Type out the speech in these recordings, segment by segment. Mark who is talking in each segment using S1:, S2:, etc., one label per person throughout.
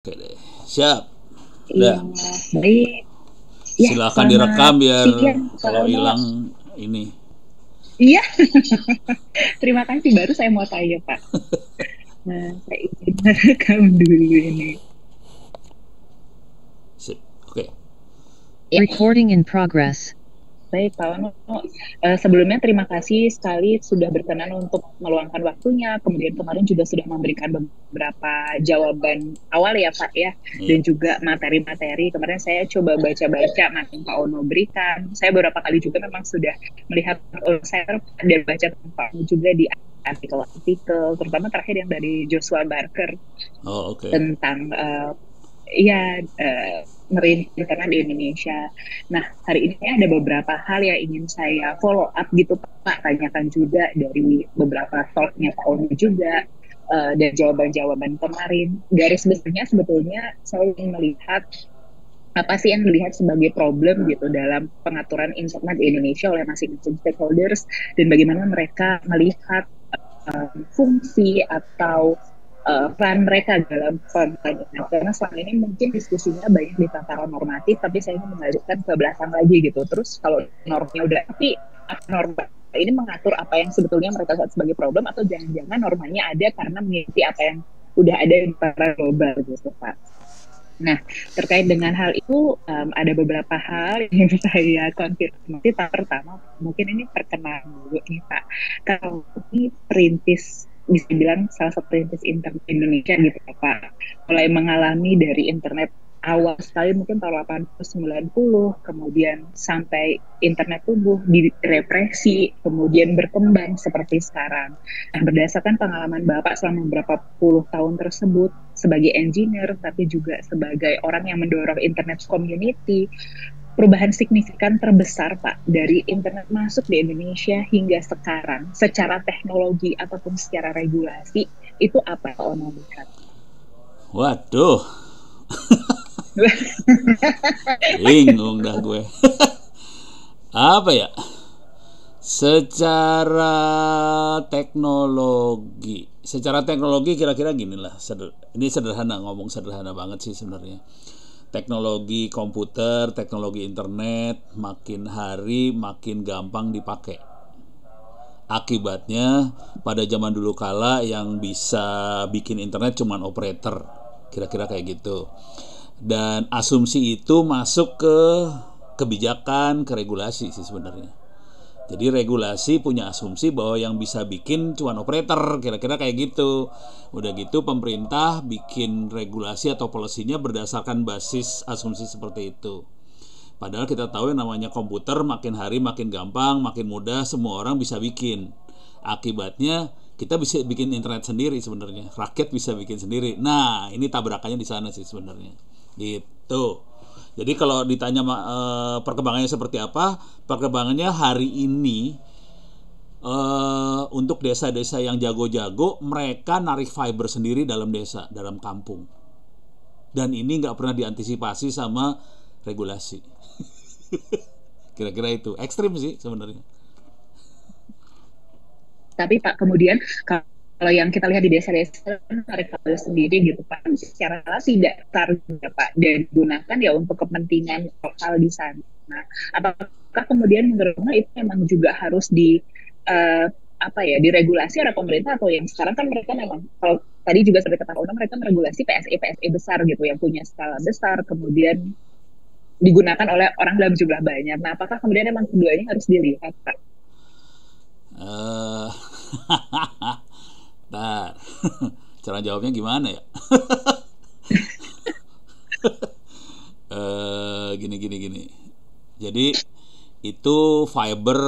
S1: Oke deh. Siap. Iya, Udah. Ya, Silakan direkam biar kalau hilang ini.
S2: Iya. Terima kasih baru saya mau tanya, Pak. nah, saya izin rekam dulu ini. Sip. Oke. Okay. Ya. Recording in progress. Baik, Pak Ono. Uh, sebelumnya terima kasih sekali sudah berkenan untuk meluangkan waktunya. Kemudian kemarin juga sudah memberikan beberapa jawaban awal ya Pak ya, iya. dan juga materi-materi. Kemarin saya coba baca-baca materi Pak Ono berikan. Saya beberapa kali juga memang sudah melihat saya dan baca Pak Ono juga di artikel-artikel, terutama terakhir yang dari Joshua Barker oh, okay. tentang uh, ya. Uh, karena di Indonesia. Nah, hari ini ada beberapa hal yang ingin saya follow up gitu Pak, tanyakan juga dari beberapa talknya Pak Oni juga, uh, dan jawaban-jawaban kemarin. Garis besarnya sebetulnya saya ingin melihat apa sih yang dilihat sebagai problem gitu dalam pengaturan internet di Indonesia oleh masing-masing stakeholders dan bagaimana mereka melihat uh, fungsi atau uh, peran mereka dalam pertanyaan karena selama ini mungkin diskusinya banyak di tataran normatif tapi saya ingin mengajukan ke belakang lagi gitu terus kalau normnya udah tapi norma ini mengatur apa yang sebetulnya mereka saat sebagai problem atau jangan-jangan normanya ada karena mengikuti apa yang udah ada di para global gitu pak Nah, terkait dengan hal itu, um, ada beberapa hal yang saya konfirmasi. Pertama, mungkin ini perkenalan dulu nih Pak. Kalau ini perintis bisa dibilang salah satu rintis internet Indonesia gitu Pak. Mulai mengalami dari internet awal sekali mungkin tahun 80 kemudian sampai internet tumbuh, direpresi kemudian berkembang seperti sekarang. Nah, berdasarkan pengalaman Bapak selama beberapa puluh tahun tersebut sebagai engineer tapi juga sebagai orang yang mendorong internet community perubahan signifikan terbesar Pak dari internet masuk di Indonesia hingga sekarang secara teknologi ataupun secara regulasi itu apa kalau mau
S1: Waduh.
S2: Bingung
S1: dah gue. apa ya? Secara teknologi, secara teknologi kira-kira gini lah. ini sederhana ngomong sederhana banget sih sebenarnya teknologi komputer, teknologi internet makin hari makin gampang dipakai. Akibatnya pada zaman dulu kala yang bisa bikin internet cuma operator, kira-kira kayak gitu. Dan asumsi itu masuk ke kebijakan, ke regulasi sih sebenarnya. Jadi regulasi punya asumsi bahwa yang bisa bikin cuma operator, kira-kira kayak gitu. Udah gitu pemerintah bikin regulasi atau polisinya berdasarkan basis asumsi seperti itu. Padahal kita tahu yang namanya komputer makin hari makin gampang, makin mudah, semua orang bisa bikin. Akibatnya kita bisa bikin internet sendiri sebenarnya, rakyat bisa bikin sendiri. Nah, ini tabrakannya di sana sih sebenarnya. Gitu. Jadi kalau ditanya uh, perkembangannya seperti apa, perkembangannya hari ini uh, untuk desa-desa yang jago-jago, mereka narik fiber sendiri dalam desa, dalam kampung. Dan ini nggak pernah diantisipasi sama regulasi. Kira-kira itu ekstrim sih sebenarnya.
S2: Tapi Pak kemudian kalau yang kita lihat di desa-desa mereka kabel sendiri gitu kan secara tidak tarik pak dan gunakan ya untuk kepentingan lokal di sana. Nah, apakah kemudian menurut itu memang juga harus di uh, apa ya diregulasi oleh pemerintah atau yang sekarang kan mereka memang kalau tadi juga seperti kata Undang mereka meregulasi PSE PSE besar gitu yang punya skala besar kemudian digunakan oleh orang dalam jumlah banyak. Nah, apakah kemudian memang keduanya harus dilihat, Pak? Uh,
S1: Bentar. Cara jawabnya gimana ya? uh, gini gini gini. Jadi itu fiber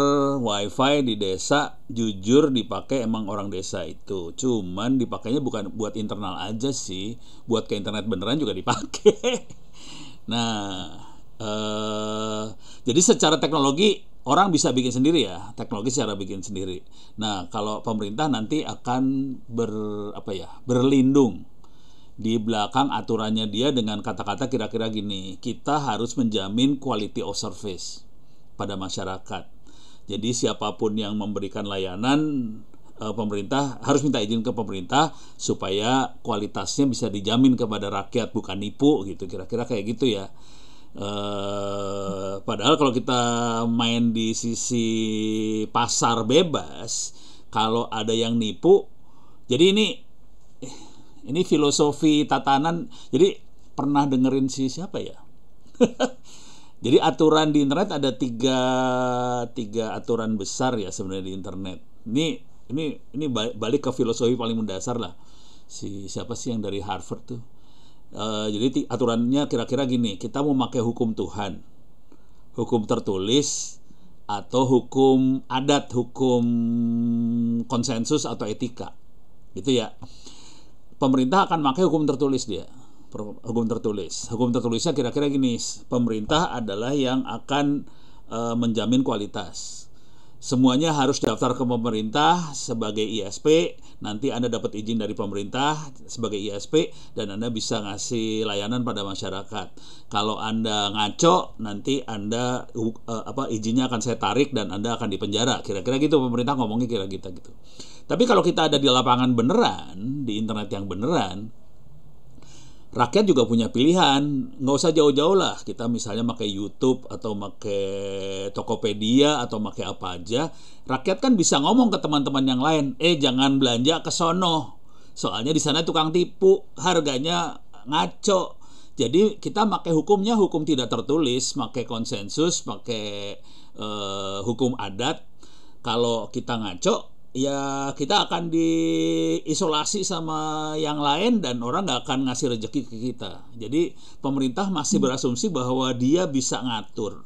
S1: wifi di desa jujur dipakai emang orang desa itu cuman dipakainya bukan buat internal aja sih buat ke internet beneran juga dipakai nah eh, jadi secara teknologi orang bisa bikin sendiri ya teknologi secara bikin sendiri. Nah kalau pemerintah nanti akan ber apa ya berlindung di belakang aturannya dia dengan kata-kata kira-kira gini kita harus menjamin quality of service pada masyarakat. Jadi siapapun yang memberikan layanan eh, pemerintah harus minta izin ke pemerintah supaya kualitasnya bisa dijamin kepada rakyat bukan nipu gitu kira-kira kayak gitu ya. Eh, padahal kalau kita main di sisi pasar bebas, kalau ada yang nipu, jadi ini eh, ini filosofi tatanan. Jadi pernah dengerin si siapa ya? jadi aturan di internet ada tiga tiga aturan besar ya sebenarnya di internet. Ini ini ini balik ke filosofi paling mendasar lah. Si siapa sih yang dari Harvard tuh? Eh, jadi aturannya kira-kira gini, kita mau pakai hukum Tuhan, hukum tertulis atau hukum adat, hukum konsensus atau etika, gitu ya. Pemerintah akan pakai hukum tertulis dia, hukum tertulis. Hukum tertulisnya kira-kira gini, pemerintah adalah yang akan e, menjamin kualitas semuanya harus daftar ke pemerintah sebagai ISP. Nanti Anda dapat izin dari pemerintah sebagai ISP dan Anda bisa ngasih layanan pada masyarakat. Kalau Anda ngaco, nanti Anda uh, apa izinnya akan saya tarik dan Anda akan dipenjara. Kira-kira gitu pemerintah ngomongnya kira-kira gitu. Tapi kalau kita ada di lapangan beneran, di internet yang beneran, rakyat juga punya pilihan nggak usah jauh-jauh lah kita misalnya pakai YouTube atau pakai Tokopedia atau pakai apa aja rakyat kan bisa ngomong ke teman-teman yang lain eh jangan belanja ke sono soalnya di sana tukang tipu harganya ngaco jadi kita pakai hukumnya hukum tidak tertulis pakai konsensus pakai eh, hukum adat kalau kita ngaco ya kita akan diisolasi sama yang lain dan orang nggak akan ngasih rezeki ke kita. Jadi pemerintah masih hmm. berasumsi bahwa dia bisa ngatur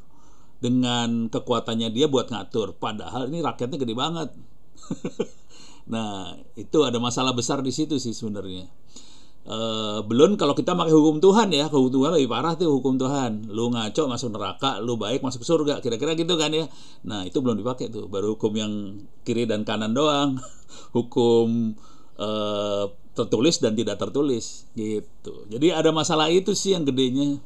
S1: dengan kekuatannya dia buat ngatur. Padahal ini rakyatnya gede banget. nah itu ada masalah besar di situ sih sebenarnya. Uh, belum kalau kita pakai hukum Tuhan ya hukum Tuhan lebih parah tuh hukum Tuhan lu ngaco masuk neraka lu baik masuk surga kira-kira gitu kan ya nah itu belum dipakai tuh baru hukum yang kiri dan kanan doang hukum uh, tertulis dan tidak tertulis gitu jadi ada masalah itu sih yang gedenya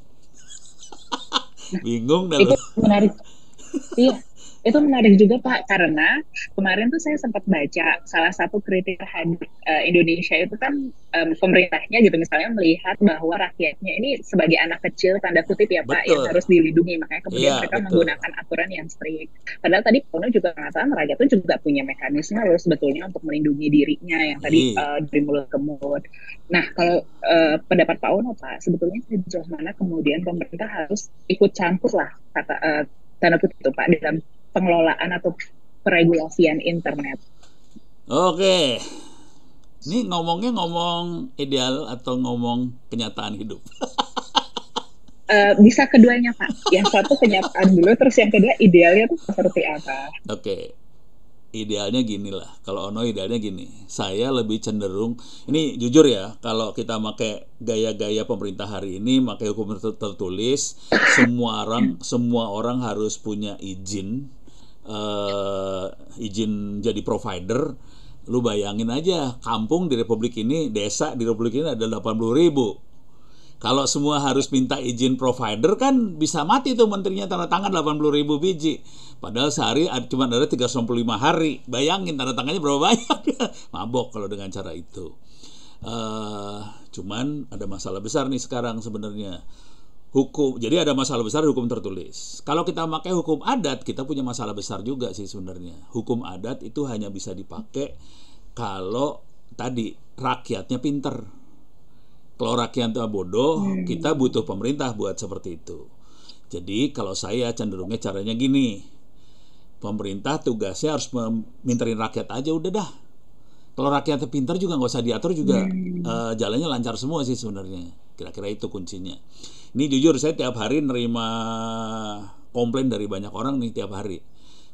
S1: bingung dah itu
S2: menarik iya itu menarik juga Pak karena kemarin tuh saya sempat baca salah satu kritik terhadap uh, Indonesia itu kan um, pemerintahnya gitu misalnya melihat bahwa rakyatnya ini sebagai anak kecil tanda kutip ya Pak yang harus dilindungi makanya kemudian ya, mereka betul. menggunakan aturan yang strict. Padahal tadi Pono juga mengatakan rakyat itu juga punya mekanisme loh sebetulnya untuk melindungi dirinya yang tadi hmm. uh, dari mulut ke mulut. Nah kalau uh, pendapat Pak Ono Pak sebetulnya sejauh mana kemudian pemerintah harus ikut campur lah kata uh, tanda kutip itu Pak dalam pengelolaan atau peregulasian internet.
S1: Oke. Ini ngomongnya ngomong ideal atau ngomong kenyataan hidup?
S2: uh, bisa keduanya Pak. Yang satu kenyataan dulu, terus yang kedua idealnya tuh seperti apa?
S1: Oke. Idealnya gini lah. Kalau Ono idealnya gini. Saya lebih cenderung, ini jujur ya, kalau kita pakai gaya-gaya pemerintah hari ini, pakai hukum tertulis, semua orang semua orang harus punya izin uh, izin jadi provider lu bayangin aja kampung di republik ini desa di republik ini ada 80 ribu kalau semua harus minta izin provider kan bisa mati tuh menterinya tanda tangan 80 ribu biji padahal sehari cuma ada 365 hari bayangin tanda tangannya berapa banyak mabok kalau dengan cara itu uh, cuman ada masalah besar nih sekarang sebenarnya hukum jadi ada masalah besar hukum tertulis kalau kita pakai hukum adat kita punya masalah besar juga sih sebenarnya hukum adat itu hanya bisa dipakai kalau tadi rakyatnya pinter kalau rakyatnya bodoh hmm. kita butuh pemerintah buat seperti itu jadi kalau saya cenderungnya caranya gini pemerintah tugasnya harus memintarin rakyat aja udah dah kalau rakyatnya pinter juga nggak usah diatur juga
S2: hmm. uh,
S1: jalannya lancar semua sih sebenarnya Kira-kira itu kuncinya. Ini jujur saya tiap hari nerima komplain dari banyak orang nih tiap hari.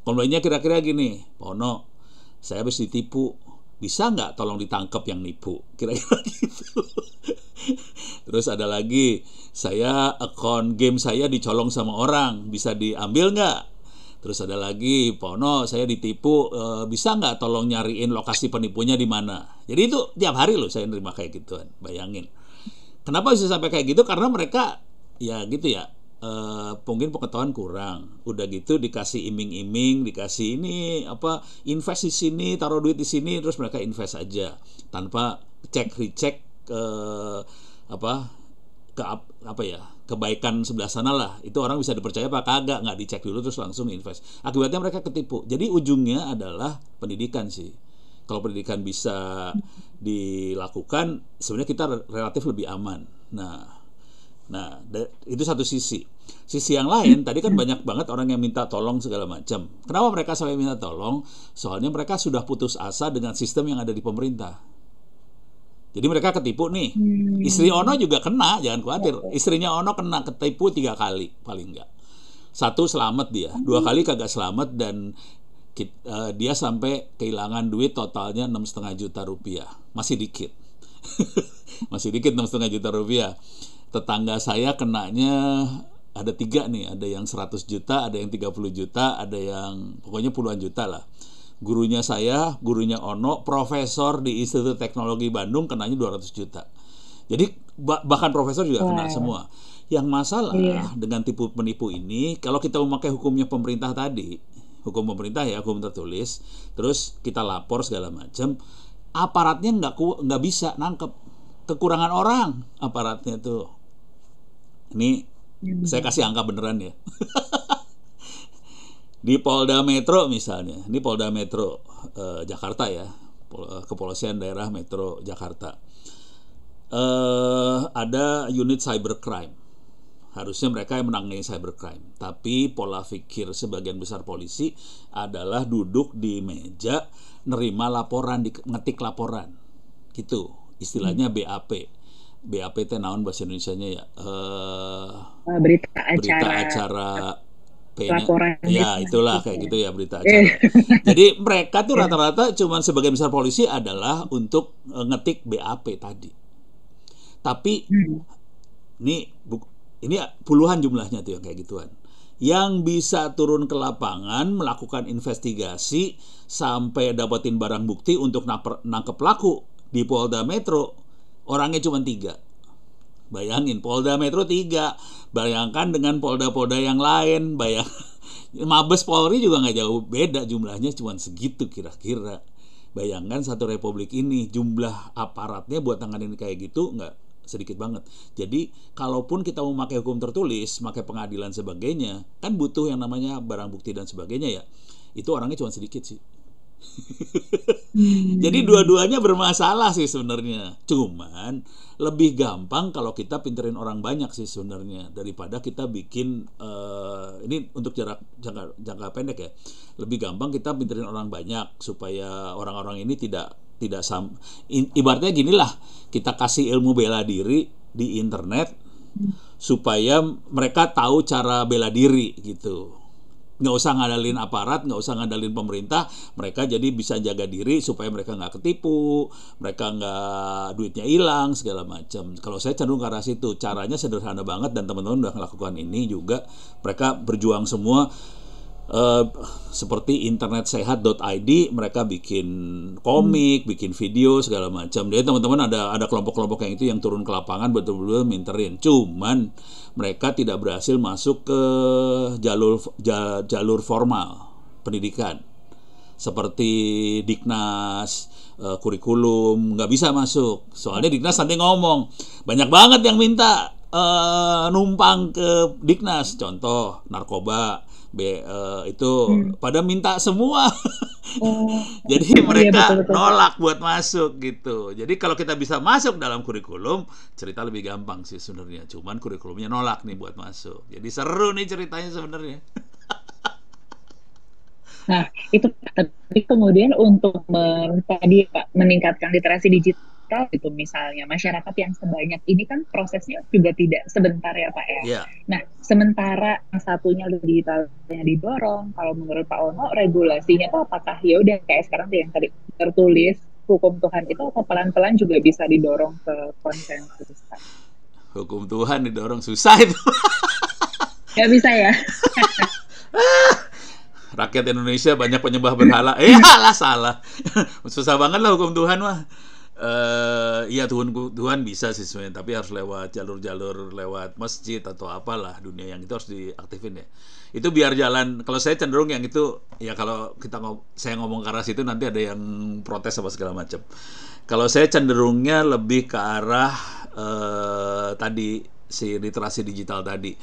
S1: Komplainnya kira-kira gini, Pono, saya habis ditipu, bisa nggak tolong ditangkap yang nipu kira-kira gitu terus ada lagi saya account game saya dicolong sama orang bisa diambil nggak terus ada lagi Pono saya ditipu e, bisa nggak tolong nyariin lokasi penipunya di mana jadi itu tiap hari loh saya nerima kayak gituan bayangin Kenapa bisa sampai kayak gitu? Karena mereka ya gitu ya eh, mungkin pengetahuan kurang. Udah gitu dikasih iming-iming, dikasih ini apa invest di sini, taruh duit di sini, terus mereka invest aja tanpa cek recheck eh, apa ke apa ya kebaikan sebelah sana lah itu orang bisa dipercaya apa kagak nggak dicek dulu terus langsung invest akibatnya mereka ketipu jadi ujungnya adalah pendidikan sih kalau pendidikan bisa dilakukan sebenarnya kita relatif lebih aman nah nah itu satu sisi sisi yang lain tadi kan banyak banget orang yang minta tolong segala macam kenapa mereka sampai minta tolong soalnya mereka sudah putus asa dengan sistem yang ada di pemerintah jadi mereka ketipu nih
S2: hmm. istri
S1: Ono juga kena jangan khawatir istrinya Ono kena ketipu tiga kali paling enggak satu selamat dia dua hmm. kali kagak selamat dan kita, uh, eh, dia sampai kehilangan duit totalnya 6,5 juta rupiah masih dikit masih dikit 6,5 juta rupiah tetangga saya kenanya ada tiga nih ada yang 100 juta ada yang 30 juta ada yang pokoknya puluhan juta lah gurunya saya gurunya Ono profesor di Institut Teknologi Bandung kenanya 200 juta jadi bahkan profesor juga kena semua yang masalah yeah. dengan tipu penipu ini kalau kita memakai hukumnya pemerintah tadi hukum pemerintah ya hukum tertulis terus kita lapor segala macam aparatnya nggak nggak bisa nangkep kekurangan orang aparatnya tuh ini hmm. saya kasih angka beneran ya di Polda Metro misalnya ini Polda Metro eh, Jakarta ya eh, kepolisian daerah Metro Jakarta eh, ada unit cybercrime harusnya mereka yang menangani cybercrime. Tapi pola pikir sebagian besar polisi adalah duduk di meja, nerima laporan, di, ngetik laporan. Gitu, istilahnya hmm. BAP. BAP itu naon bahasa Indonesia-nya ya? Uh,
S2: berita acara. Berita acara laporan ya
S1: itulah kayak gitu ya berita eh. acara. Jadi mereka tuh rata-rata cuman sebagian besar polisi adalah untuk ngetik BAP tadi. Tapi hmm. nih ini puluhan jumlahnya tuh yang kayak gituan. Yang bisa turun ke lapangan melakukan investigasi sampai dapetin barang bukti untuk nangkep pelaku di Polda Metro orangnya cuma tiga. Bayangin Polda Metro tiga. Bayangkan dengan Polda-Polda yang lain. Bayang Mabes Polri juga nggak jauh beda jumlahnya cuma segitu kira-kira. Bayangkan satu republik ini jumlah aparatnya buat ini kayak gitu nggak sedikit banget. Jadi kalaupun kita mau pakai hukum tertulis, memakai pengadilan sebagainya, kan butuh yang namanya barang bukti dan sebagainya ya. Itu orangnya cuma sedikit sih. Jadi hmm. dua-duanya bermasalah sih sebenarnya. Cuman lebih gampang kalau kita pinterin orang banyak sih sebenarnya daripada kita bikin uh, ini untuk jarak jangka jangka pendek ya. Lebih gampang kita pinterin orang banyak supaya orang-orang ini tidak tidak sama ibaratnya gini lah kita kasih ilmu bela diri di internet supaya mereka tahu cara bela diri gitu nggak usah ngadalin aparat, nggak usah ngadalin pemerintah, mereka jadi bisa jaga diri supaya mereka nggak ketipu, mereka nggak duitnya hilang segala macam. Kalau saya cenderung ke arah situ, caranya sederhana banget dan teman-teman udah melakukan ini juga, mereka berjuang semua Uh, seperti internetsehat.id mereka bikin komik, hmm. bikin video segala macam. Jadi teman-teman ada ada kelompok-kelompok yang itu yang turun ke lapangan betul-betul minterin. Cuman mereka tidak berhasil masuk ke jalur jalur formal pendidikan. Seperti Diknas, eh, kurikulum nggak bisa masuk. Soalnya Diknas nanti ngomong banyak banget yang minta uh, numpang ke Diknas. Contoh narkoba, b uh, eh, itu hmm. pada minta semua.
S2: oh. Jadi iya, mereka iya, betul, betul. nolak
S1: buat masuk gitu. Jadi kalau kita bisa masuk dalam kurikulum, cerita lebih gampang sih sebenarnya. Cuman kurikulumnya nolak nih buat masuk. Jadi seru nih ceritanya sebenarnya.
S2: Nah, itu tapi kemudian untuk men, tadi Pak meningkatkan literasi digital itu misalnya masyarakat yang sebanyak ini kan prosesnya juga tidak sebentar ya Pak ya. Yeah. Nah, sementara yang satunya digitalnya didorong, kalau menurut Pak Ono regulasinya tuh apakah ya udah kayak sekarang yang tadi tertulis hukum Tuhan itu apa pelan-pelan juga bisa didorong ke konsensus Pak?
S1: Hukum Tuhan didorong susah itu.
S2: Gak bisa ya.
S1: rakyat Indonesia banyak penyembah berhala. Eh, salah, salah. Susah banget lah hukum Tuhan mah. Uh, iya Tuhan Tuhan bisa sih sebenarnya, tapi harus lewat jalur-jalur lewat masjid atau apalah dunia yang itu harus diaktifin ya. Itu biar jalan. Kalau saya cenderung yang itu ya kalau kita ngom saya ngomong ke arah situ nanti ada yang protes apa segala macam. Kalau saya cenderungnya lebih ke arah uh, tadi si literasi digital tadi.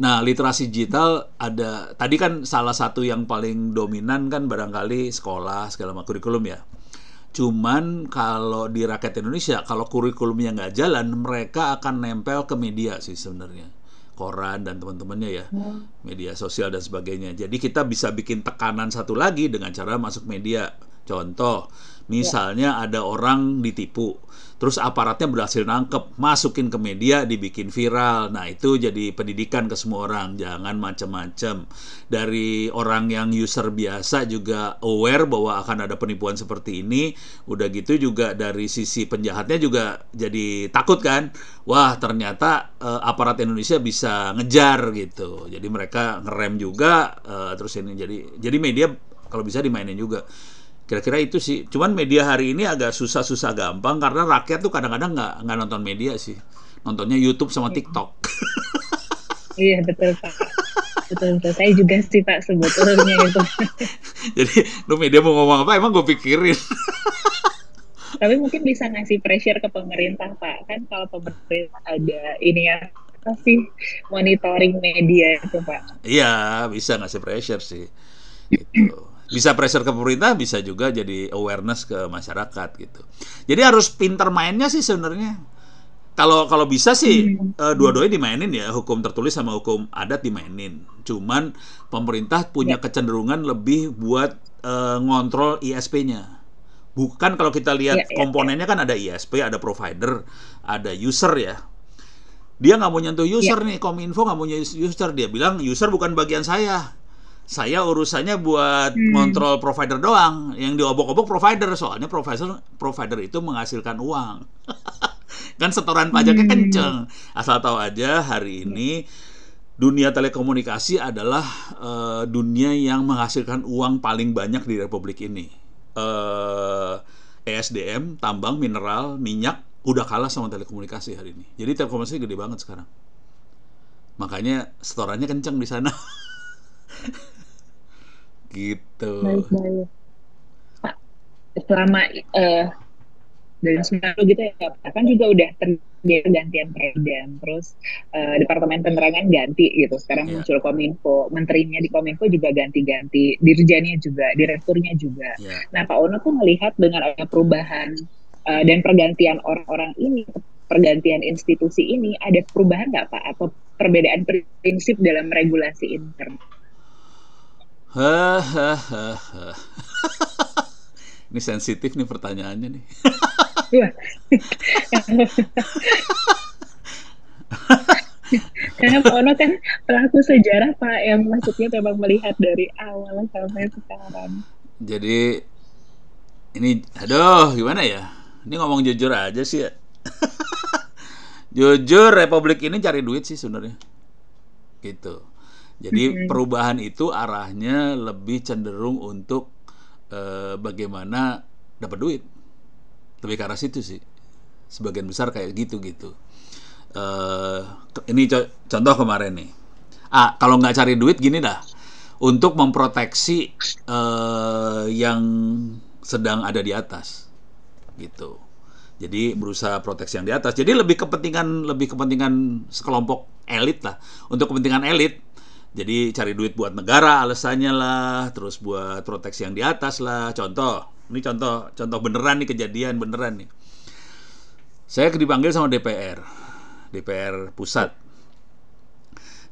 S1: Nah, literasi digital ada tadi kan salah satu yang paling dominan kan barangkali sekolah segala macam kurikulum ya. Cuman kalau di rakyat Indonesia kalau kurikulumnya nggak jalan, mereka akan nempel ke media sih sebenarnya koran dan teman-temannya ya, hmm. media sosial dan sebagainya. Jadi kita bisa bikin tekanan satu lagi dengan cara masuk media. Contoh, Misalnya ya. ada orang ditipu, terus aparatnya berhasil nangkep, masukin ke media, dibikin viral. Nah, itu jadi pendidikan ke semua orang, jangan macam-macam. Dari orang yang user biasa juga aware bahwa akan ada penipuan seperti ini, udah gitu juga dari sisi penjahatnya juga jadi takut kan. Wah, ternyata eh, aparat Indonesia bisa ngejar gitu. Jadi mereka ngerem juga eh, terus ini jadi jadi media kalau bisa dimainin juga kira-kira itu sih cuman media hari ini agak susah-susah gampang karena rakyat tuh kadang-kadang nggak -kadang nggak nonton media sih nontonnya YouTube sama TikTok
S2: iya betul pak betul betul saya juga sih pak sebetulnya itu
S1: jadi lu media mau ngomong apa emang gue pikirin
S2: tapi mungkin bisa ngasih pressure ke pemerintah pak kan kalau pemerintah ada ini ya kasih monitoring media itu pak
S1: iya bisa ngasih pressure sih gitu bisa pressure ke pemerintah bisa juga jadi awareness ke masyarakat gitu jadi harus pinter mainnya sih sebenarnya kalau kalau bisa sih hmm. Eh, dua-duanya dimainin ya hukum tertulis sama hukum adat dimainin cuman pemerintah punya ya. kecenderungan lebih buat uh, ngontrol ISP-nya bukan kalau kita lihat ya, ya, ya. komponennya ya. kan ada ISP ada provider ada user ya dia nggak mau nyentuh user ya. nih kominfo nggak mau nyentuh user dia bilang user bukan bagian saya saya urusannya buat hmm. kontrol provider doang. Yang diobok-obok provider soalnya provider provider itu menghasilkan uang. kan setoran pajaknya hmm. kenceng. Asal tahu aja hari ini dunia telekomunikasi adalah uh, dunia yang menghasilkan uang paling banyak di republik ini. Uh, eh, ESDM, tambang, mineral, minyak udah kalah sama telekomunikasi hari ini. Jadi telekomunikasi gede banget sekarang. Makanya setorannya kenceng di sana. gitu
S2: selama uh, dari sembilan gitu ya Pak, kan juga udah terjadi gantian presiden terus uh, departemen penerangan ganti gitu sekarang yeah. muncul kominfo menterinya di kominfo juga ganti-ganti dirjennya juga direkturnya juga yeah. nah Pak Ono tuh melihat dengan ada perubahan uh, dan pergantian orang-orang ini pergantian institusi ini ada perubahan nggak Pak atau perbedaan prinsip dalam regulasi internal
S1: Hahaha. Ini sensitif nih pertanyaannya nih.
S2: Karena Pak Ono kan pelaku sejarah Pak yang maksudnya memang melihat dari awal sampai sekarang.
S1: Jadi ini aduh gimana ya? Ini ngomong jujur aja sih ya. jujur Republik ini cari duit sih sebenarnya. Gitu jadi mm-hmm. perubahan itu arahnya lebih cenderung untuk eh, bagaimana dapat duit. Lebih ke arah situ sih. Sebagian besar kayak gitu-gitu. Eh, ini co contoh kemarin nih. Ah, kalau nggak cari duit gini dah. Untuk memproteksi eh, yang sedang ada di atas. Gitu. Jadi berusaha proteksi yang di atas. Jadi lebih kepentingan lebih kepentingan sekelompok elit lah. Untuk kepentingan elit jadi cari duit buat negara alasannya lah, terus buat proteksi yang di atas lah. Contoh, ini contoh, contoh beneran nih kejadian beneran nih. Saya dipanggil sama DPR, DPR pusat.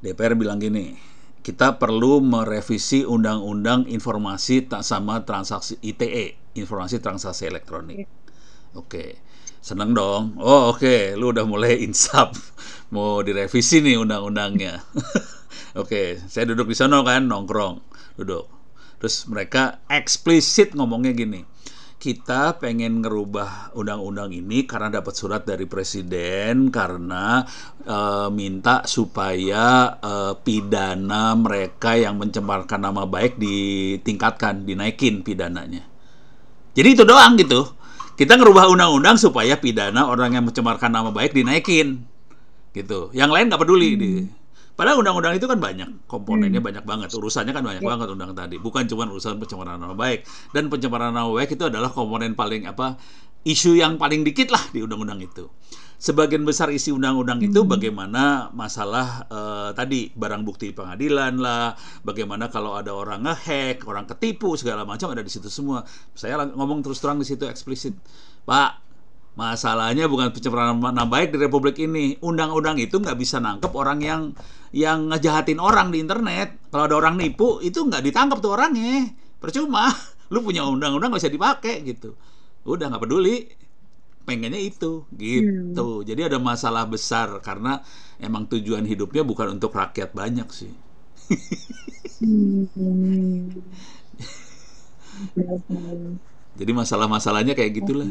S1: DPR bilang gini, kita perlu merevisi undang-undang informasi tak sama transaksi ITE, informasi transaksi elektronik. Oke. Okay. Seneng dong. Oh, oke, okay. lu udah mulai insap. Mau direvisi nih undang-undangnya. Oke, saya duduk di sana kan nongkrong, duduk. Terus mereka eksplisit ngomongnya gini. Kita pengen ngerubah undang-undang ini karena dapat surat dari presiden karena e, minta supaya e, pidana mereka yang mencemarkan nama baik ditingkatkan, dinaikin pidananya. Jadi itu doang gitu. Kita ngerubah undang-undang supaya pidana orang yang mencemarkan nama baik dinaikin gitu. Yang lain nggak peduli. Hmm. Di, Padahal undang-undang itu kan banyak komponennya hmm. banyak banget urusannya kan banyak ya. banget undang tadi bukan cuma urusan pencemaran nama baik dan pencemaran nama baik itu adalah komponen paling apa isu yang paling dikit lah di undang-undang itu. Sebagian besar isi undang-undang itu hmm. bagaimana masalah uh, tadi barang bukti pengadilan lah, bagaimana kalau ada orang ngehack, orang ketipu segala macam ada di situ semua. Saya ngomong terus terang di situ eksplisit, Pak Masalahnya bukan pencemaran nama baik di republik ini. Undang-undang itu nggak bisa nangkep orang yang yang ngejahatin orang di internet. Kalau ada orang nipu, itu nggak ditangkap tuh orangnya. Percuma. Lu punya undang-undang nggak bisa dipakai gitu. Udah nggak peduli. Pengennya itu gitu. Hmm. Jadi ada masalah besar karena emang tujuan hidupnya bukan untuk rakyat banyak sih.
S2: hmm.
S1: Jadi masalah-masalahnya kayak gitulah.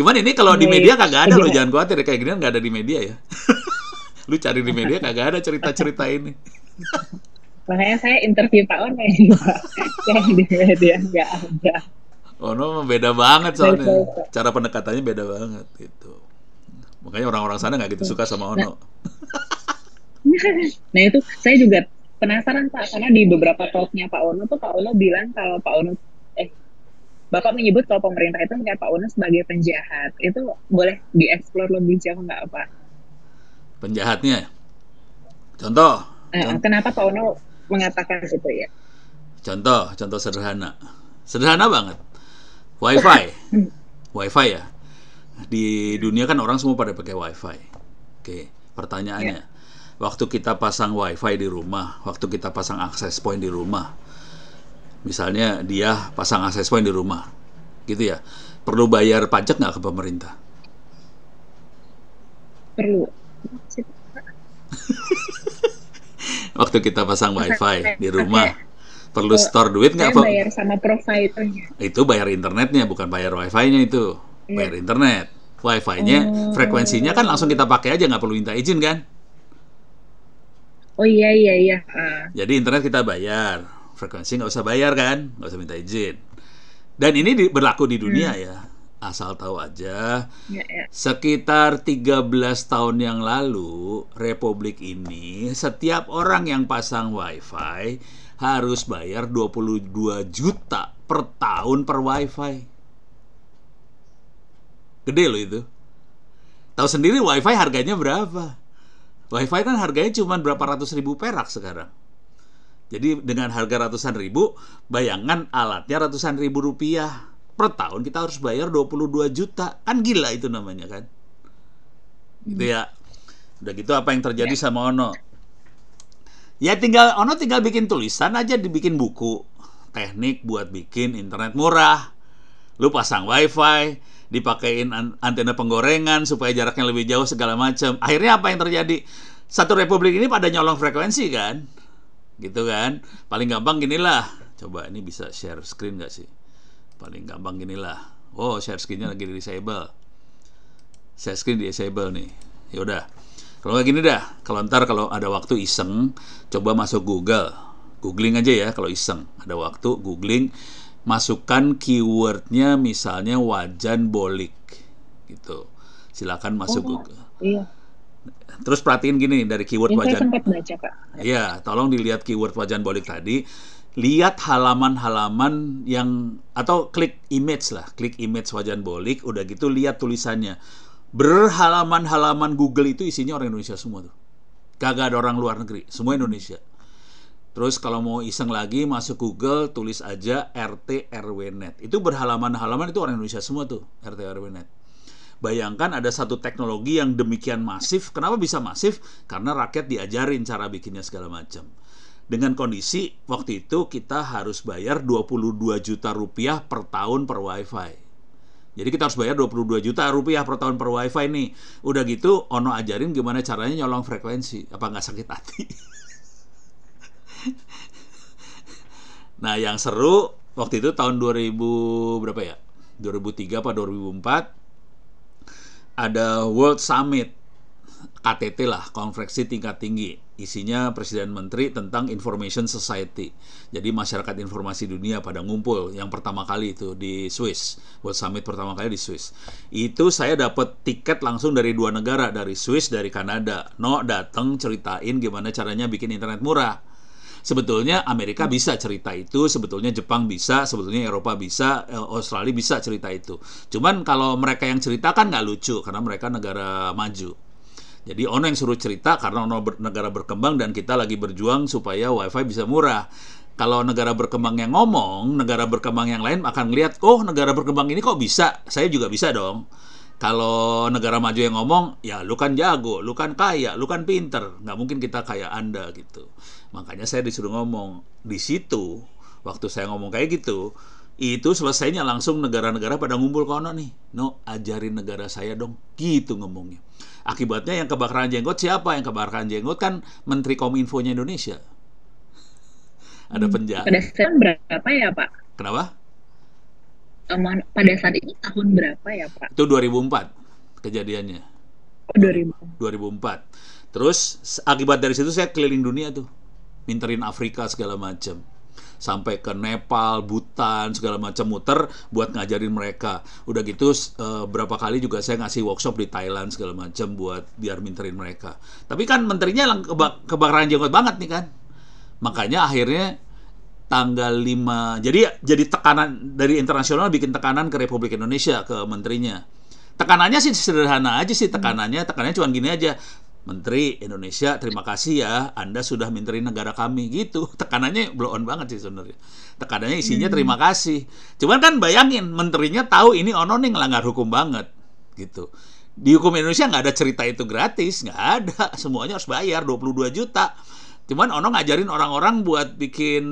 S1: Cuman ini kalau di iya, media iya. kagak ada lo jangan khawatir kayak gini kan nggak ada di media ya. lu cari di media kagak ada cerita-cerita ini.
S2: Makanya saya interview Pak Ono yang di media nggak ada.
S1: Ono oh, beda banget soalnya. Cara pendekatannya beda banget itu Makanya orang-orang sana nggak gitu suka sama Ono.
S2: Nah, nah, itu saya juga penasaran Pak karena di beberapa talknya Pak Ono tuh Pak Ono bilang kalau Pak Ono Bapak menyebut kalau pemerintah itu melihat Pak Uno sebagai penjahat. Itu boleh dieksplor lebih jauh nggak, Pak?
S1: Penjahatnya? Contoh?
S2: Eh, contoh. Kenapa Pak Uno mengatakan itu ya?
S1: Contoh, contoh sederhana. Sederhana banget. Wi-Fi. Wi-Fi ya. Di dunia kan orang semua pada pakai Wi-Fi. Oke, pertanyaannya. Yeah. Waktu kita pasang Wi-Fi di rumah, waktu kita pasang access point di rumah, misalnya dia pasang point di rumah gitu ya perlu bayar pajak nggak ke pemerintah perlu waktu kita pasang wifi di rumah perlu Oke. store duit nggak bayar
S2: sama providernya
S1: itu bayar internetnya bukan bayar wifi-nya itu ya. bayar internet wifi-nya oh. frekuensinya kan langsung kita pakai aja nggak perlu minta izin kan
S2: oh iya iya iya uh.
S1: jadi internet kita bayar frekuensi nggak usah bayar kan nggak usah minta izin dan ini di, berlaku di dunia hmm. ya asal tahu aja ya, ya. sekitar 13 tahun yang lalu Republik ini setiap orang yang pasang wifi harus bayar 22 juta per tahun per wifi gede loh itu tahu sendiri wifi harganya berapa wifi kan harganya cuma berapa ratus ribu perak sekarang jadi dengan harga ratusan ribu, bayangan alatnya ratusan ribu rupiah per tahun kita harus bayar 22 juta. Kan gila itu namanya kan. Gitu ya. Udah gitu apa yang terjadi ya. sama Ono? Ya tinggal Ono tinggal bikin tulisan aja dibikin buku teknik buat bikin internet murah. Lu pasang wifi, dipakein antena penggorengan supaya jaraknya lebih jauh segala macam. Akhirnya apa yang terjadi? Satu republik ini pada nyolong frekuensi kan? gitu kan paling gampang ginilah coba ini bisa share screen gak sih paling gampang ginilah oh share screennya lagi di disable share screen di disable nih yaudah kalau kayak gini dah kalau ntar kalau ada waktu iseng coba masuk Google googling aja ya kalau iseng ada waktu googling masukkan keywordnya misalnya wajan bolik gitu silakan masuk oh, Google iya Terus perhatiin gini dari keyword Yang wajan. baca, Pak. Iya, tolong dilihat keyword wajan bolik tadi. Lihat halaman-halaman yang atau klik image lah, klik image wajan bolik. Udah gitu lihat tulisannya. Berhalaman-halaman Google itu isinya orang Indonesia semua tuh. Kagak ada orang luar negeri, semua Indonesia. Terus kalau mau iseng lagi masuk Google tulis aja RT RW Net. Itu berhalaman-halaman itu orang Indonesia semua tuh RT RW Net. Bayangkan ada satu teknologi yang demikian masif. Kenapa bisa masif? Karena rakyat diajarin cara bikinnya segala macam. Dengan kondisi waktu itu kita harus bayar 22 juta rupiah per tahun per wifi. Jadi kita harus bayar 22 juta rupiah per tahun per wifi nih. Udah gitu, Ono ajarin gimana caranya nyolong frekuensi. Apa nggak sakit hati? nah yang seru waktu itu tahun 2000 berapa ya? 2003 apa 2004 ada World Summit KTT lah, konferensi tingkat tinggi. Isinya presiden menteri tentang Information Society. Jadi masyarakat informasi dunia pada ngumpul yang pertama kali itu di Swiss. World Summit pertama kali di Swiss. Itu saya dapat tiket langsung dari dua negara, dari Swiss, dari Kanada. No datang ceritain gimana caranya bikin internet murah sebetulnya Amerika bisa cerita itu, sebetulnya Jepang bisa, sebetulnya Eropa bisa, eh, Australia bisa cerita itu. Cuman kalau mereka yang cerita kan nggak lucu karena mereka negara maju. Jadi Ono yang suruh cerita karena Ono ber, negara berkembang dan kita lagi berjuang supaya WiFi bisa murah. Kalau negara berkembang yang ngomong, negara berkembang yang lain akan lihat, oh negara berkembang ini kok bisa, saya juga bisa dong kalau negara maju yang ngomong ya lu kan jago, lu kan kaya, lu kan pinter, nggak mungkin kita kaya anda gitu. Makanya saya disuruh ngomong di situ waktu saya ngomong kayak gitu itu selesainya langsung negara-negara pada ngumpul kono nih. No, ajarin negara saya dong. Gitu ngomongnya. Akibatnya yang kebakaran jenggot siapa? Yang kebakaran jenggot kan Menteri Kominfonya Indonesia. Ada hmm, penjara. Pada
S2: saat berapa ya, Pak? Kenapa? Pada saat ini tahun berapa ya, Pak?
S1: Itu 2004 kejadiannya. Oh, 2004. 2004. Terus akibat dari situ saya keliling dunia tuh minterin Afrika segala macam sampai ke Nepal, Bhutan, segala macam muter buat ngajarin mereka. Udah gitu e, berapa kali juga saya ngasih workshop di Thailand segala macam buat biar minterin mereka. Tapi kan menterinya lang kebak kebakaran jenggot banget nih kan. Makanya akhirnya tanggal 5. Jadi jadi tekanan dari internasional bikin tekanan ke Republik Indonesia ke menterinya. Tekanannya sih sederhana aja sih tekanannya, tekanannya cuma gini aja Menteri Indonesia, terima kasih ya, Anda sudah menteri negara kami gitu. Tekanannya blow on banget sih sebenarnya. Tekanannya isinya hmm. terima kasih. Cuman kan bayangin, menterinya tahu ini ono nih ngelanggar hukum banget gitu. Di hukum Indonesia nggak ada cerita itu gratis, nggak ada. Semuanya harus bayar 22 juta. Cuman Ono ngajarin orang-orang buat bikin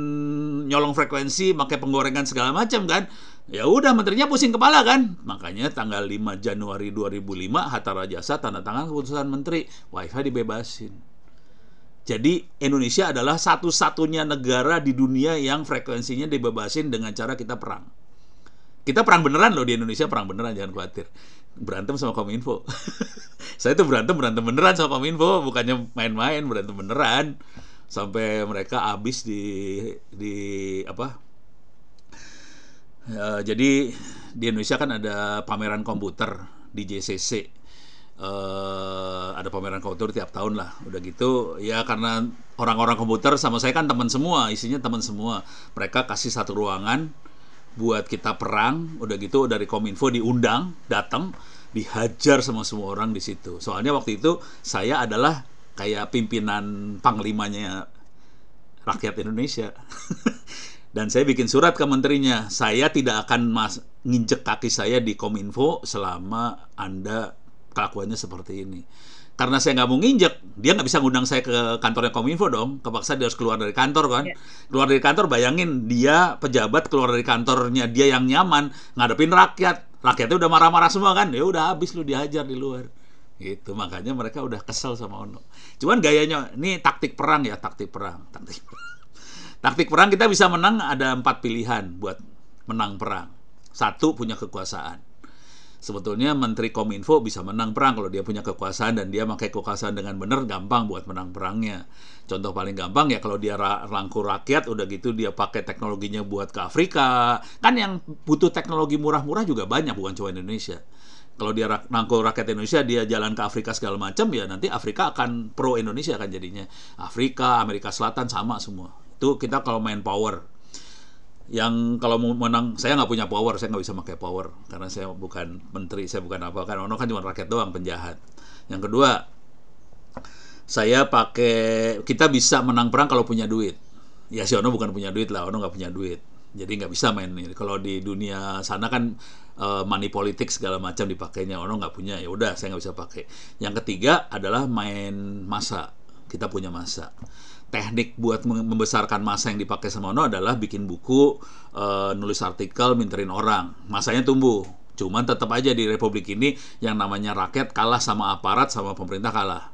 S1: nyolong frekuensi, pakai penggorengan segala macam kan. Ya udah menterinya pusing kepala kan. Makanya tanggal 5 Januari 2005 Hatta Rajasa tanda tangan keputusan menteri WiFi dibebasin. Jadi Indonesia adalah satu-satunya negara di dunia yang frekuensinya dibebasin dengan cara kita perang. Kita perang beneran loh di Indonesia, perang beneran jangan khawatir. Berantem sama Kominfo. Saya tuh berantem berantem beneran sama Kominfo, bukannya main-main berantem beneran sampai mereka habis di di apa Uh, jadi di Indonesia kan ada pameran komputer di JCC. Uh, eh, ada pameran komputer tiap tahun lah. Udah gitu ya karena orang-orang komputer sama saya kan teman semua, isinya teman semua. Mereka kasih satu ruangan buat kita perang. Udah gitu dari Kominfo diundang, datang, dihajar sama semua orang di situ. Soalnya waktu itu saya adalah kayak pimpinan panglimanya rakyat Indonesia. Dan saya bikin surat ke menterinya, saya tidak akan mas nginjek kaki saya di Kominfo selama Anda kelakuannya seperti ini. Karena saya nggak mau nginjek, dia nggak bisa ngundang saya ke kantornya Kominfo dong. Kepaksa dia harus keluar dari kantor kan. Iya. Keluar dari kantor bayangin dia pejabat keluar dari kantornya dia yang nyaman ngadepin rakyat. Rakyatnya udah marah-marah semua kan. Ya udah habis lu dihajar di luar gitu makanya mereka udah kesel sama Ono cuman gayanya ini taktik perang ya taktik perang taktik perang. taktik perang kita bisa menang ada empat pilihan buat menang perang satu punya kekuasaan sebetulnya Menteri Kominfo bisa menang perang kalau dia punya kekuasaan dan dia pakai kekuasaan dengan benar gampang buat menang perangnya. Contoh paling gampang ya kalau dia rangkul rakyat udah gitu dia pakai teknologinya buat ke Afrika. Kan yang butuh teknologi murah-murah juga banyak bukan cuma Indonesia kalau dia rangkul rakyat Indonesia dia jalan ke Afrika segala macam ya nanti Afrika akan pro Indonesia kan jadinya Afrika Amerika Selatan sama semua itu kita kalau main power yang kalau mau menang saya nggak punya power saya nggak bisa pakai power karena saya bukan menteri saya bukan apa kan ono kan cuma rakyat doang penjahat yang kedua saya pakai kita bisa menang perang kalau punya duit ya si ono bukan punya duit lah ono nggak punya duit jadi nggak bisa main ini kalau di dunia sana kan eh, money politics segala macam dipakainya orang nggak punya ya udah saya nggak bisa pakai yang ketiga adalah main masa kita punya masa teknik buat membesarkan masa yang dipakai sama Ono adalah bikin buku eh, nulis artikel minterin orang masanya tumbuh cuman tetap aja di republik ini yang namanya rakyat kalah sama aparat sama pemerintah kalah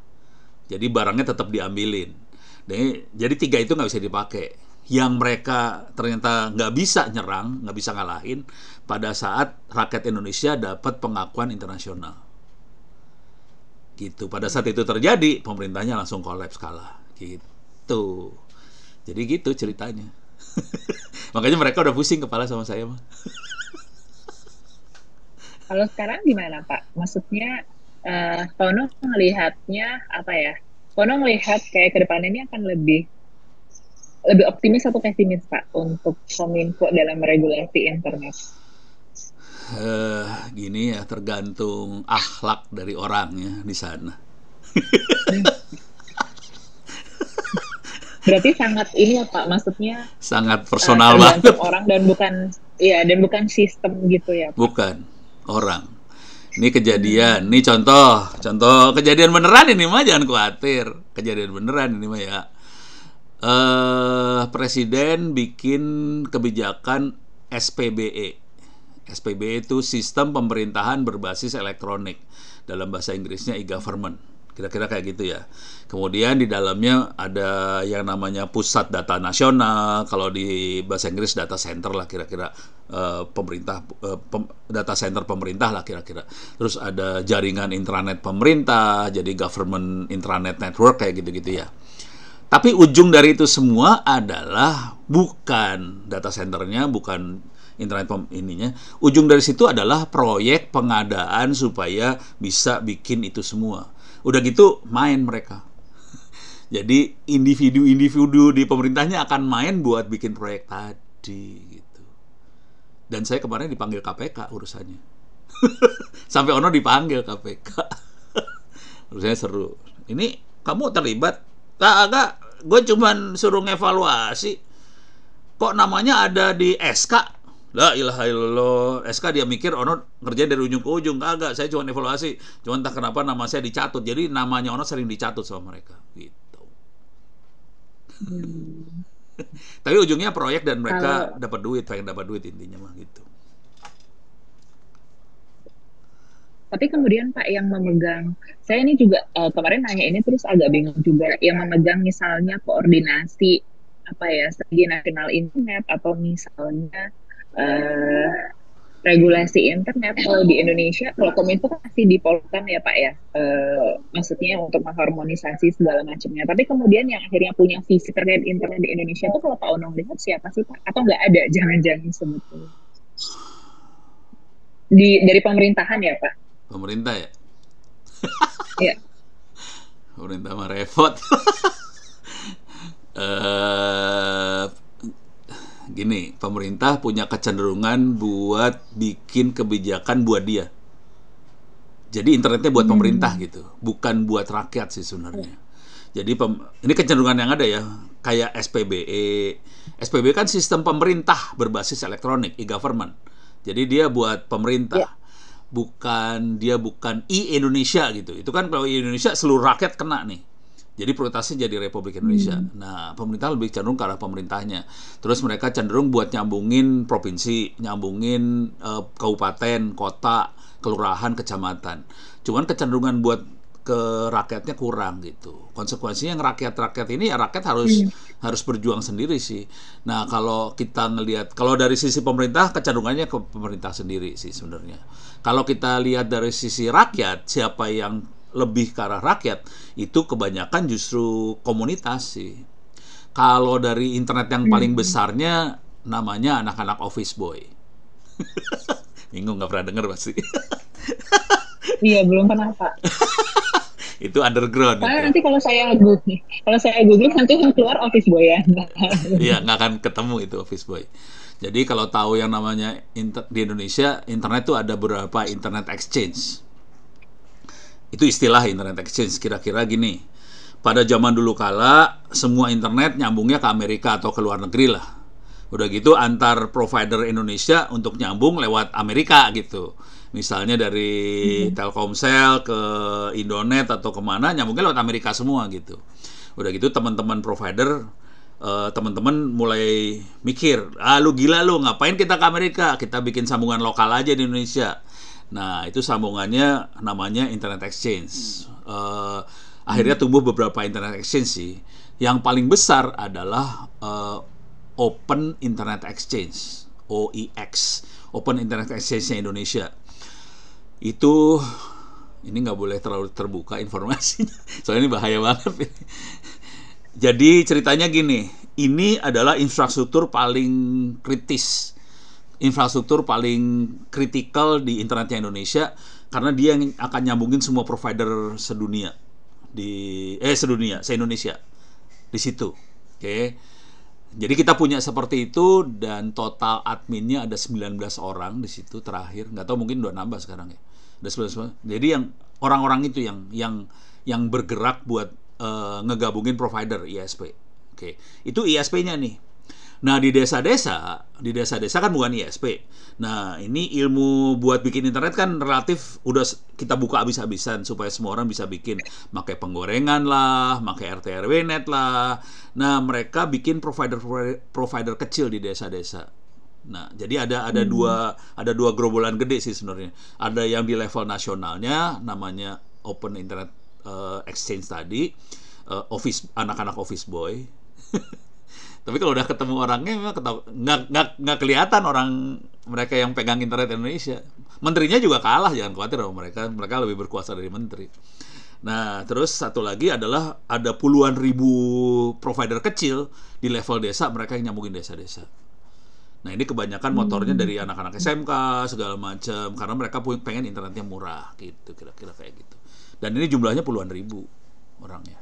S1: jadi barangnya tetap diambilin jadi, jadi tiga itu nggak bisa dipakai yang mereka ternyata nggak bisa nyerang, nggak bisa ngalahin pada saat rakyat Indonesia dapat pengakuan internasional. Gitu. Pada saat itu terjadi, pemerintahnya langsung kolaps kalah. Gitu. Jadi gitu ceritanya. Makanya mereka udah pusing kepala sama saya mah.
S2: Kalau sekarang gimana Pak? Maksudnya uh, eh, Kono melihatnya apa ya? Kono melihat kayak kedepannya ini akan lebih lebih optimis atau pesimis pak untuk kominfo dalam regulasi internet?
S1: Uh, gini ya tergantung akhlak dari orangnya di sana.
S2: Berarti sangat ini ya Pak, maksudnya
S1: sangat eh, personal uh, banget.
S2: Orang dan bukan ya dan bukan sistem gitu ya. Pak.
S1: Bukan orang. Ini kejadian, ini contoh, contoh kejadian beneran ini mah jangan khawatir. Kejadian beneran ini mah ya uh, presiden bikin kebijakan SPBE. SPBE itu sistem pemerintahan berbasis elektronik dalam bahasa Inggrisnya e-government. Kira-kira kayak gitu ya. Kemudian di dalamnya ada yang namanya pusat data nasional, kalau di bahasa Inggris data center lah kira-kira uh, pemerintah uh, pem, data center pemerintah lah kira-kira. Terus ada jaringan intranet pemerintah, jadi government intranet network kayak gitu-gitu ya. Tapi ujung dari itu semua adalah bukan data centernya, bukan internet pom ininya. Ujung dari situ adalah proyek pengadaan supaya bisa bikin itu semua. Udah gitu main mereka. Jadi individu-individu di pemerintahnya akan main buat bikin proyek tadi gitu. Dan saya kemarin dipanggil KPK urusannya. Sampai Ono dipanggil KPK. urusannya seru. Ini kamu terlibat tak agak gue cuman suruh ngevaluasi kok namanya ada di SK La ilaha illallah. SK dia mikir Ono ngerjain dari ujung ke ujung. Kagak, saya cuma evaluasi. Cuma entah kenapa nama saya dicatut. Jadi namanya Ono sering dicatut sama mereka. Gitu. Hmm. Tapi ujungnya proyek dan mereka dapat duit, pengen dapat duit intinya mah gitu.
S2: Tapi kemudian Pak yang memegang, saya ini juga uh, kemarin nanya ini terus agak bingung juga yang memegang misalnya koordinasi apa ya strategi nasional internet atau misalnya uh, regulasi internet kalau di Indonesia kalau kominfo kan masih dipolkan ya pak ya uh, maksudnya untuk mengharmonisasi segala macamnya tapi kemudian yang akhirnya punya visi terkait internet di Indonesia itu kalau Pak Onong lihat siapa sih pak atau nggak ada jangan-jangan sebetulnya di dari pemerintahan ya pak pemerintah ya iya
S1: pemerintah mah repot uh, gini pemerintah punya kecenderungan buat bikin kebijakan buat dia jadi internetnya buat hmm. pemerintah gitu bukan buat rakyat sih sebenarnya jadi pem, ini kecenderungan yang ada ya kayak SPBE SPBE kan sistem pemerintah berbasis elektronik e-government jadi dia buat pemerintah yeah bukan dia bukan i Indonesia gitu. Itu kan kalau i Indonesia seluruh rakyat kena nih. Jadi prioritasnya jadi Republik Indonesia. Hmm. Nah, pemerintah lebih cenderung ke arah pemerintahnya. Terus mereka cenderung buat nyambungin provinsi, nyambungin uh, kabupaten, kota, kelurahan, kecamatan. Cuman kecenderungan buat ke rakyatnya kurang gitu. Konsekuensinya yang rakyat-rakyat ini ya rakyat harus hmm. harus berjuang sendiri sih. Nah, kalau kita ngelihat kalau dari sisi pemerintah kecenderungannya ke pemerintah sendiri sih sebenarnya. Kalau kita lihat dari sisi rakyat, siapa yang lebih ke arah rakyat, itu kebanyakan justru komunitas sih. Kalau dari internet yang paling hmm. besarnya namanya anak-anak office boy. Minggu nggak pernah denger pasti.
S2: iya, belum pernah, Pak.
S1: itu underground.
S2: nanti kalau saya google, kalau saya google nanti akan keluar office boy ya.
S1: Iya, nggak akan ketemu itu office boy. Jadi kalau tahu yang namanya inter, di Indonesia internet itu ada beberapa internet exchange. Itu istilah internet exchange kira-kira gini. Pada zaman dulu kala semua internet nyambungnya ke Amerika atau ke luar negeri lah. Udah gitu antar provider Indonesia untuk nyambung lewat Amerika gitu. Misalnya dari hmm. Telkomsel ke Indonet atau kemana nyambungnya lewat Amerika semua gitu. Udah gitu teman-teman provider uh, teman-teman mulai mikir, ah lu gila lu ngapain kita ke Amerika? Kita bikin sambungan lokal aja di Indonesia. Nah itu sambungannya namanya internet exchange. Uh, hmm. Akhirnya tumbuh beberapa internet exchange sih. Yang paling besar adalah uh, Open Internet Exchange (OIX), e Open Internet Exchange-nya Indonesia. Itu ini nggak boleh terlalu terbuka informasinya soalnya ini bahaya banget jadi ceritanya gini, ini adalah infrastruktur paling kritis, infrastruktur paling kritikal di internetnya Indonesia karena dia yang akan nyambungin semua provider sedunia di eh sedunia, se Indonesia di situ. Oke. Okay. Jadi kita punya seperti itu dan total adminnya ada 19 orang di situ terakhir. Nggak tahu mungkin udah nambah sekarang ya. Ada 19 orang. Jadi yang orang-orang itu yang yang yang bergerak buat Eh, ngegabungin provider ISP. Oke, itu ISP-nya nih. Nah, di desa-desa, di desa-desa kan bukan ISP. Nah, ini ilmu buat bikin internet kan relatif udah kita buka habis-habisan supaya semua orang bisa bikin. Pakai penggorengan lah, pakai RTRW net lah. Nah, mereka bikin provider provider kecil di desa-desa. Nah, jadi ada ada hmm. dua ada dua gerobolan gede sih sebenarnya. Ada yang di level nasionalnya namanya Open Internet uh, exchange tadi uh, office anak-anak office boy tapi kalau udah ketemu orangnya memang nggak nggak nggak kelihatan orang mereka yang pegang internet Indonesia menterinya juga kalah jangan khawatir dong mereka mereka lebih berkuasa dari menteri nah terus satu lagi adalah ada puluhan ribu provider kecil di level desa mereka yang nyambungin desa-desa nah ini kebanyakan hmm. motornya dari anak-anak SMK segala macam karena mereka pengen internetnya murah gitu kira-kira kayak gitu dan ini jumlahnya puluhan ribu orangnya.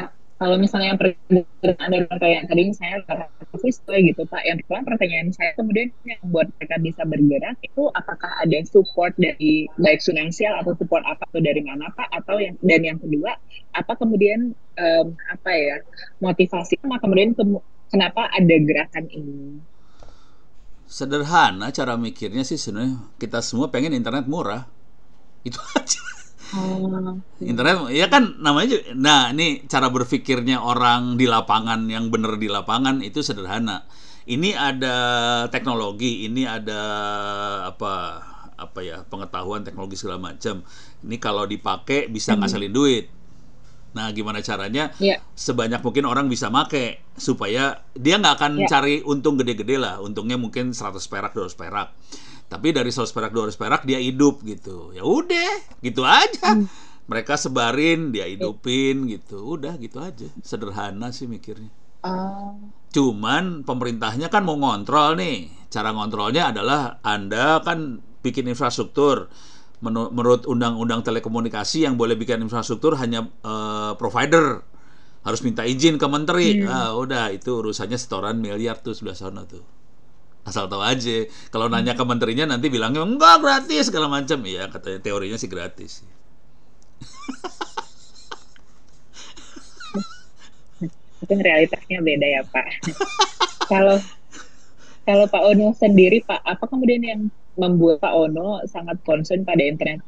S2: Nah, kalau misalnya yang pertanyaan dari yang tadi misalnya aktivisme gitu Pak, yang pertama pertanyaan saya kemudian yang buat mereka bisa bergerak itu apakah ada support dari baik finansial atau support apa atau dari mana Pak atau yang dan yang kedua apa kemudian um, apa ya motivasi sama kemudian ke, kenapa ada gerakan ini?
S1: Sederhana cara mikirnya sih sebenarnya kita semua pengen internet murah itu
S2: aja Hmm.
S1: Internet, ya kan namanya. Juga. Nah, ini cara berpikirnya orang di lapangan yang benar di lapangan itu sederhana. Ini ada teknologi, ini ada apa apa ya pengetahuan teknologi segala macam. Ini kalau dipakai bisa hmm. ngasalin duit. Nah, gimana caranya yeah. sebanyak mungkin orang bisa make supaya dia nggak akan yeah. cari untung gede-gede lah. Untungnya mungkin 100 perak, 200 perak tapi dari 100 perak 200 perak dia hidup gitu ya udah gitu aja hmm. mereka sebarin dia hidupin gitu udah gitu aja sederhana sih mikirnya uh. cuman pemerintahnya kan mau ngontrol nih cara ngontrolnya adalah anda kan bikin infrastruktur menurut undang-undang telekomunikasi yang boleh bikin infrastruktur hanya uh, provider harus minta izin ke menteri hmm. ah udah itu urusannya setoran miliar tuh sebelah sana tuh asal tahu aja kalau nanya ke menterinya nanti bilangnya enggak gratis segala macam ya katanya teorinya sih gratis
S2: itu realitasnya beda ya pak kalau kalau Pak Ono sendiri Pak apa kemudian yang membuat Pak Ono sangat concern pada internet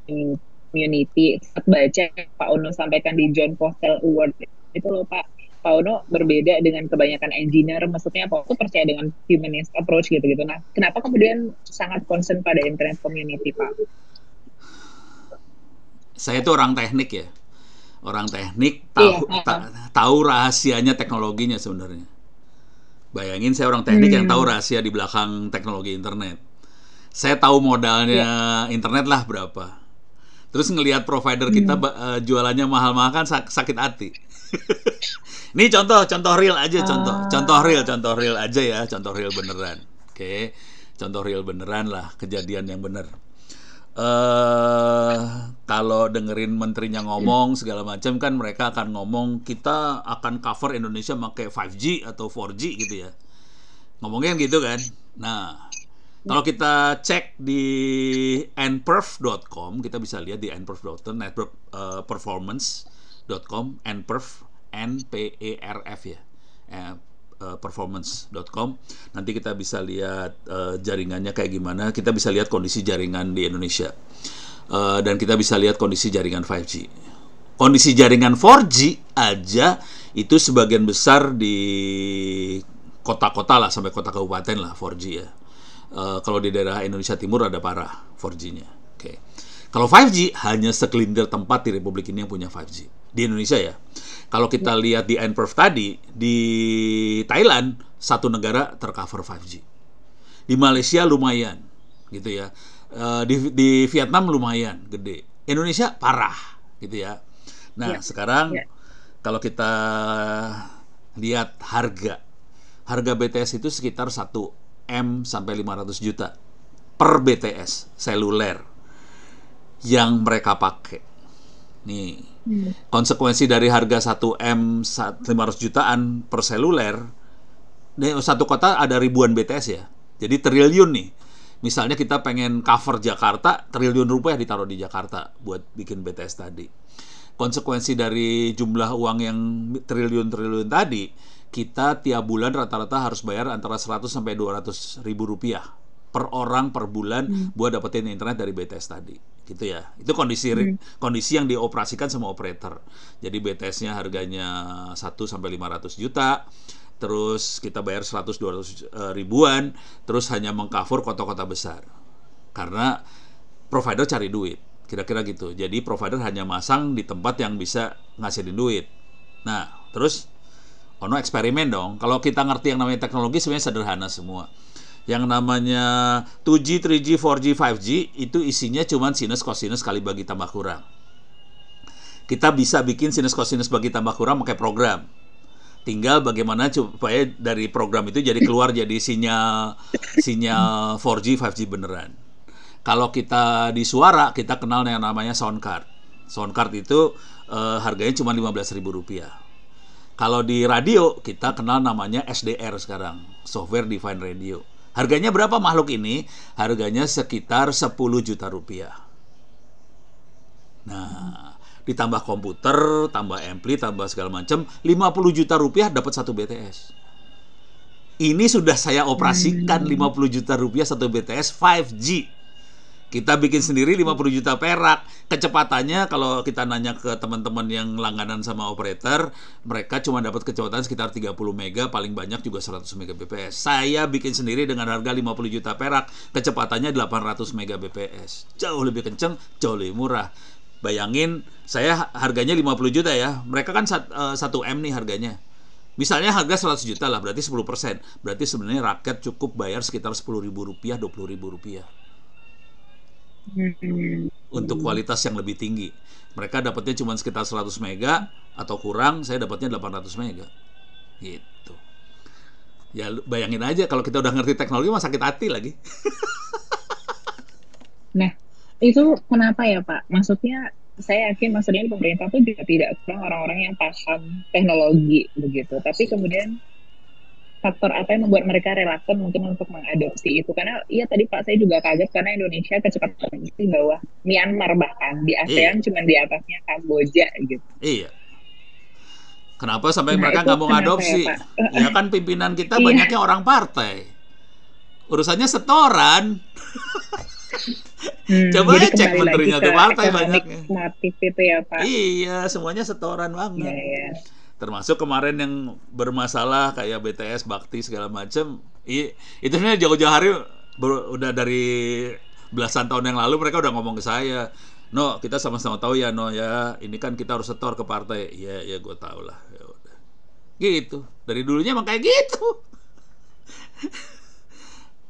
S2: community saat baca Pak Ono sampaikan di John Postel Award itu loh Pak Pauno berbeda dengan kebanyakan engineer, maksudnya Pauno tuh percaya dengan humanist approach gitu-gitu. Nah, kenapa kemudian sangat concern pada internet community, Pak?
S1: Saya itu orang teknik ya, orang teknik iya, tahu iya, ta, tahu rahasianya teknologinya sebenarnya. Bayangin saya orang teknik hmm. yang tahu hmm. rahasia di belakang teknologi internet. Saya tahu modalnya yeah. internet lah berapa. Terus ngelihat provider kita hmm. Eh, jualannya mahal-mahal kan sakit hati. Ini contoh contoh real aja contoh uh... contoh real contoh real aja ya contoh real beneran. Oke. Okay. Contoh real beneran lah kejadian yang bener. Eh uh, kalau dengerin menterinya ngomong iya. segala macam kan mereka akan ngomong kita akan cover Indonesia pakai 5G atau 4G gitu ya. Ngomongnya gitu kan. Nah, kalau kita cek di nperf.com, kita bisa lihat di nperf.com network uh, eh, performance performance.com nperf n p e r f ya eh, eh performance.com nanti kita bisa lihat uh, jaringannya kayak gimana kita bisa lihat kondisi jaringan di Indonesia uh, dan kita bisa lihat kondisi jaringan 5G kondisi jaringan 4G aja itu sebagian besar di kota-kota lah sampai kota kabupaten lah 4G ya uh, kalau di daerah Indonesia Timur ada parah 4G-nya oke okay. kalau 5G hanya sekelintir tempat di Republik ini yang punya 5G di Indonesia ya. Kalau kita hmm. lihat di Enperf tadi di Thailand satu negara tercover 5G. Di Malaysia lumayan gitu ya. Eh, di, di Vietnam lumayan gede. Indonesia parah gitu ya. Nah, ya. sekarang ya. kalau kita lihat harga harga BTS itu sekitar 1 M sampai 500 juta per BTS seluler yang mereka pakai. Nih, Hmm. konsekuensi dari harga 1M 500 jutaan per seluler satu kota ada ribuan BTS ya jadi triliun nih misalnya kita pengen cover Jakarta triliun rupiah ditaruh di Jakarta buat bikin BTS tadi konsekuensi dari jumlah uang yang triliun-triliun tadi kita tiap bulan rata-rata harus bayar antara 100 sampai 200 ribu rupiah per orang per bulan hmm. buat dapetin internet dari BTS tadi gitu ya. Itu kondisi hmm. kondisi yang dioperasikan sama operator. Jadi BTS-nya harganya 1 sampai 500 juta. Terus kita bayar 100 200 eh, ribuan, terus hanya mengcover kota-kota besar. Karena provider cari duit, kira-kira gitu. Jadi provider hanya masang di tempat yang bisa ngasihin duit. Nah, terus ono eksperimen dong. Kalau kita ngerti yang namanya teknologi sebenarnya sederhana semua yang namanya 2G, 3G, 4G, 5G itu isinya cuma sinus kosinus kali bagi tambah kurang. Kita bisa bikin sinus kosinus bagi tambah kurang pakai program. Tinggal bagaimana supaya dari program itu jadi keluar jadi sinyal sinyal 4G, 5G beneran. Kalau kita di suara kita kenal yang namanya sound card. Sound card itu uh, harganya cuma 15.000 rupiah. Kalau di radio kita kenal namanya SDR sekarang, software defined radio Harganya berapa makhluk ini? Harganya sekitar 10 juta rupiah. Nah, ditambah komputer, tambah ampli, tambah segala macam, 50 juta rupiah dapat satu BTS. Ini sudah saya operasikan 50 hmm. juta rupiah satu BTS 5G kita bikin sendiri 50 juta perak. Kecepatannya kalau kita nanya ke teman-teman yang langganan sama operator, mereka cuma dapat kecepatan sekitar 30 mega, paling banyak juga 100 megabps. Saya bikin sendiri dengan harga 50 juta perak, kecepatannya 800 megabps, Jauh lebih kenceng, jauh lebih murah. Bayangin saya harganya 50 juta ya. Mereka kan 1 eh, M nih harganya. Misalnya harga 100 juta lah, berarti 10%. Berarti sebenarnya rakyat cukup bayar sekitar 10 ribu rupiah, 20 ribu rupiah.
S2: Hmm. untuk kualitas
S1: yang lebih tinggi. Mereka dapatnya cuma sekitar 100 mega atau kurang, saya dapatnya 800 mega. Gitu. Ya bayangin aja kalau kita udah ngerti teknologi mah sakit hati lagi.
S2: nah, itu kenapa ya Pak? Maksudnya saya yakin maksudnya pemerintah pun juga tidak kurang orang-orang yang paham teknologi begitu. Tapi iya. kemudian faktor apa yang membuat mereka relevan mungkin untuk mengadopsi itu karena iya tadi Pak saya juga kaget karena Indonesia kecepatan di bawah Myanmar bahkan di ASEAN iya. cuma di atasnya Kamboja gitu.
S1: Iya. Kenapa sampai nah, mereka nggak mau ngadopsi? Ya,
S2: ya kan pimpinan kita iya. banyaknya
S1: orang partai. Urusannya setoran. hmm, Coba aja cek menterinya tuh partai banyaknya.
S2: itu ya Pak. Iya, semuanya setoran banget. Iya, iya
S1: termasuk kemarin yang bermasalah kayak BTS Bakti segala macam itu sebenarnya jauh-jauh hari ber, udah dari belasan tahun yang lalu mereka udah ngomong ke saya No, kita sama-sama tahu ya No ya, ini kan kita harus setor ke partai. Iya, iya, ya, ya gue tau lah. Yaudah. Gitu. Dari dulunya emang kayak gitu.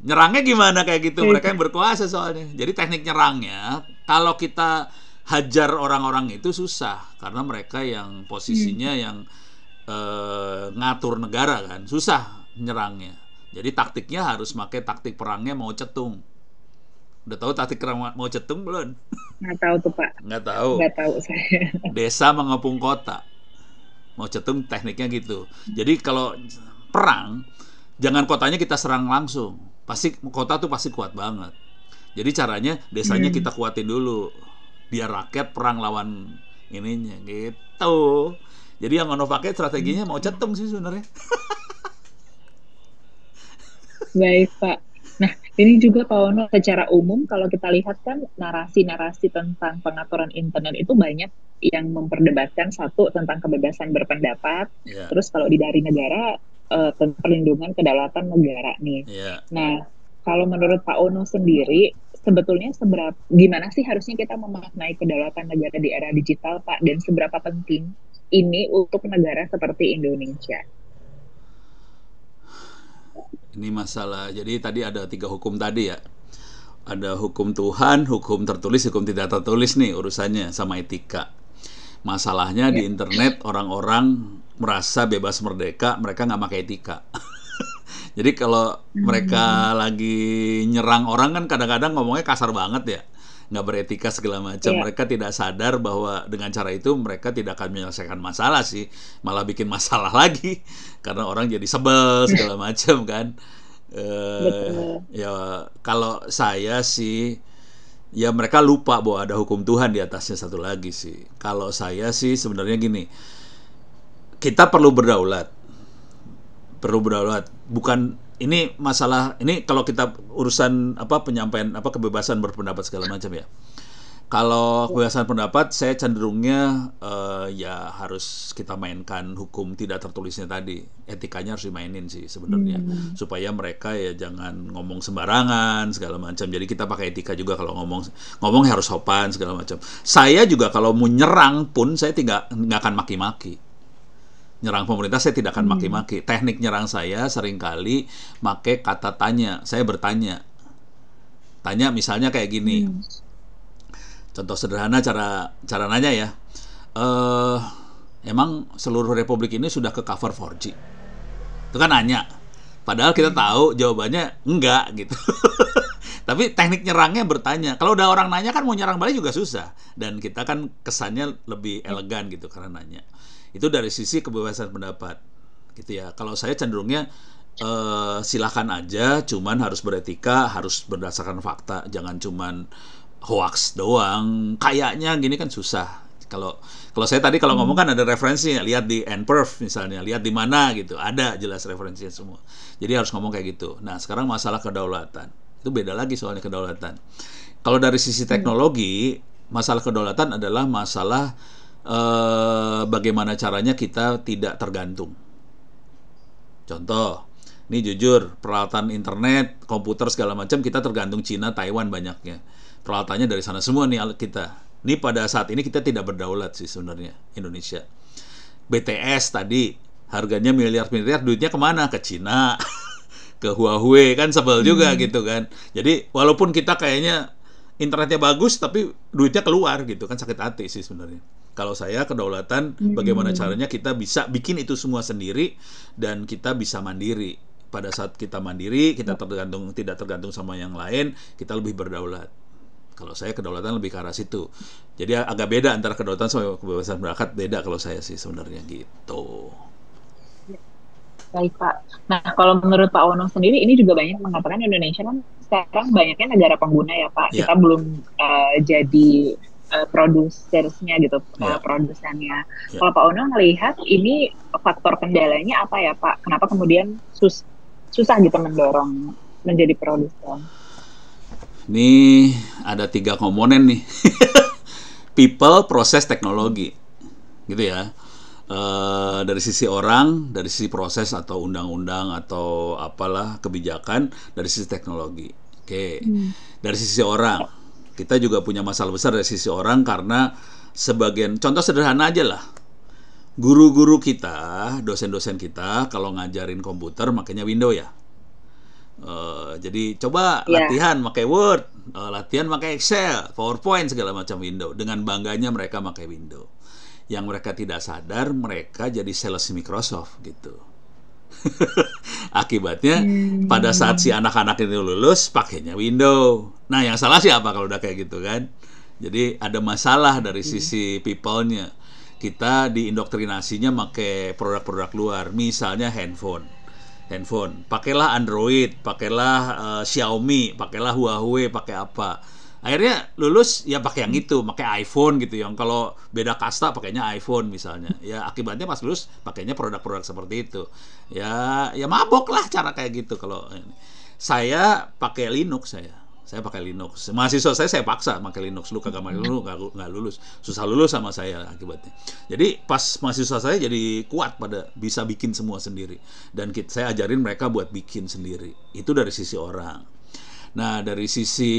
S1: Nyerangnya gimana kayak gitu? Mereka yang berkuasa soalnya. Jadi teknik nyerangnya, kalau kita hajar orang-orang itu susah karena mereka yang posisinya hmm. yang Eh, ngatur negara kan susah nyerangnya jadi taktiknya harus pakai taktik perangnya mau cetung udah tahu taktik perang mau cetung belum
S2: nggak tahu tuh pak
S1: nggak tahu nggak
S2: tahu saya
S1: desa mengepung kota mau cetung tekniknya gitu jadi kalau perang jangan kotanya kita serang langsung pasti kota tuh pasti kuat banget jadi caranya desanya hmm. kita kuatin dulu biar rakyat perang lawan ininya gitu jadi yang Ono pakai strateginya mau cetung sih sebenarnya.
S2: Baik Pak. Nah ini juga Pak Ono secara umum kalau kita lihat kan narasi-narasi tentang pengaturan internet itu banyak yang memperdebatkan satu tentang kebebasan berpendapat. Yeah. Terus kalau di dari negara tentang eh, perlindungan kedaulatan negara nih. Yeah. Nah kalau menurut Pak Ono sendiri sebetulnya seberapa gimana sih harusnya kita memaknai kedaulatan negara di era digital Pak dan seberapa penting ini untuk negara seperti Indonesia?
S1: Ini masalah. Jadi tadi ada tiga hukum tadi ya. Ada hukum Tuhan, hukum tertulis, hukum tidak tertulis nih urusannya sama etika. Masalahnya ya. di internet orang-orang merasa bebas merdeka, mereka nggak pakai etika. Jadi kalau hmm. mereka hmm. lagi nyerang orang kan kadang-kadang ngomongnya kasar banget ya, nggak beretika segala macam. Yeah. Mereka tidak sadar bahwa dengan cara itu mereka tidak akan menyelesaikan masalah sih, malah bikin masalah lagi karena orang jadi sebel segala macam kan. Uh, ya kalau saya sih ya mereka lupa bahwa ada hukum Tuhan di atasnya satu lagi sih. Kalau saya sih sebenarnya gini, kita perlu berdaulat perlu berdaulat bukan ini masalah ini kalau kita urusan apa penyampaian apa kebebasan berpendapat segala macam ya kalau kebebasan pendapat saya cenderungnya uh, ya harus kita mainkan hukum tidak tertulisnya tadi etikanya harus dimainin sih sebenarnya hmm. supaya mereka ya jangan ngomong sembarangan segala macam jadi kita pakai etika juga kalau ngomong ngomong harus sopan segala macam saya juga kalau mau nyerang pun saya tidak nggak akan maki-maki nyerang pemerintah saya tidak akan hmm. maki-maki. Hmm. Teknik nyerang saya seringkali make kata tanya. Saya bertanya. Tanya misalnya kayak gini. Hmm. Contoh sederhana cara cara nanya ya. Eh emang seluruh republik ini sudah ke cover 4G? Itu kan nanya. Padahal kita hmm. tahu jawabannya enggak gitu. Tapi teknik nyerangnya bertanya. Kalau udah orang nanya kan mau nyerang balik juga susah. Dan kita kan kesannya lebih elegan gitu karena nanya. Itu dari sisi kebebasan pendapat, gitu ya. Kalau saya cenderungnya uh, silakan aja, cuman harus beretika, harus berdasarkan fakta, jangan cuman hoax doang. Kayaknya gini kan susah. Kalau kalau saya tadi kalau hmm. ngomong kan ada referensinya, lihat di proof misalnya, lihat di mana gitu, ada jelas referensinya semua. Jadi harus ngomong kayak gitu. Nah sekarang masalah kedaulatan itu beda lagi soalnya kedaulatan. Kalau dari sisi teknologi, hmm. masalah kedaulatan adalah masalah eh, bagaimana caranya kita tidak tergantung. Contoh, ini jujur, peralatan internet, komputer segala macam kita tergantung Cina, Taiwan banyaknya. Peralatannya dari sana semua nih kita. Ini pada saat ini kita tidak berdaulat sih sebenarnya Indonesia. BTS tadi harganya miliar-miliar, duitnya kemana? Ke Cina, ke Huawei kan sebel juga hmm. gitu kan. Jadi walaupun kita kayaknya internetnya bagus tapi duitnya keluar gitu kan sakit hati sih sebenarnya. Kalau saya kedaulatan hmm. bagaimana caranya kita bisa bikin itu semua sendiri dan kita bisa mandiri. Pada saat kita mandiri, kita ya. tergantung tidak tergantung sama yang lain, kita lebih berdaulat. Kalau saya kedaulatan lebih ke arah situ. Jadi agak beda antara kedaulatan sama kebebasan berakat beda kalau saya sih sebenarnya gitu.
S2: Ya. Baik Pak. Nah kalau menurut Pak Ono sendiri ini juga banyak mengatakan Indonesia kan sekarang banyaknya negara pengguna ya Pak. Ya. Kita belum uh, jadi Eh, produsernya gitu, yeah. Iya. produsennya. Yeah. Kalau Pak Ono melihat ini faktor kendalanya apa ya Pak? Kenapa kemudian sus susah gitu mendorong menjadi produser?
S1: Ini ada tiga komponen nih, people, proses, teknologi, gitu ya. Uh, dari sisi orang, dari sisi proses atau undang-undang atau apalah kebijakan, dari sisi teknologi. Oke, okay. hmm. dari sisi orang kita juga punya masalah besar dari sisi orang karena sebagian contoh sederhana aja lah. Guru-guru kita, dosen-dosen kita kalau ngajarin komputer makanya Windows ya. Uh, jadi coba yeah. latihan pakai Word, uh, latihan pakai Excel, PowerPoint segala macam Windows. Dengan bangganya mereka pakai Windows. Yang mereka tidak sadar mereka jadi sales Microsoft gitu Akibatnya hmm. pada saat si anak-anak ini lulus pakainya window. Nah, yang salah siapa kalau udah kayak gitu kan? Jadi ada masalah dari iya. sisi people-nya. Kita diindoktrinasinya pakai produk-produk luar, misalnya handphone. Handphone, pakailah Android, pakailah uh, Xiaomi, pakailah Huawei, pakai apa akhirnya lulus ya pakai yang itu pakai iPhone gitu yang kalau beda kasta pakainya iPhone misalnya ya akibatnya pas lulus pakainya produk-produk seperti itu ya ya mabok lah cara kayak gitu kalau saya pakai Linux saya saya pakai Linux mahasiswa saya saya paksa pakai Linux lu kagak pakai Linux nggak, nggak lulus susah lulus sama saya akibatnya jadi pas mahasiswa saya jadi kuat pada bisa bikin semua sendiri dan kita, saya ajarin mereka buat bikin sendiri itu dari sisi orang Nah, dari sisi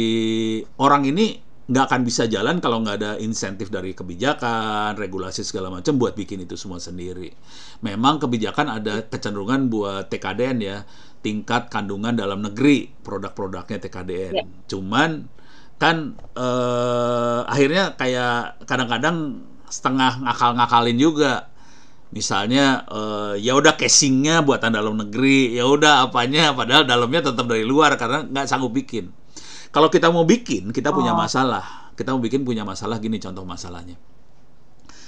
S1: orang ini nggak akan bisa jalan kalau nggak ada insentif dari kebijakan, regulasi segala macam buat bikin itu semua sendiri. Memang kebijakan ada kecenderungan buat TKDN ya, tingkat kandungan dalam negeri produk-produknya TKDN. Ya. Cuman kan eh, akhirnya kayak kadang-kadang setengah ngakal-ngakalin juga misalnya uh, ya udah casingnya buatan dalam negeri ya udah apanya padahal dalamnya tetap dari luar karena nggak sanggup bikin kalau kita mau bikin kita oh. punya masalah kita mau bikin punya masalah gini contoh masalahnya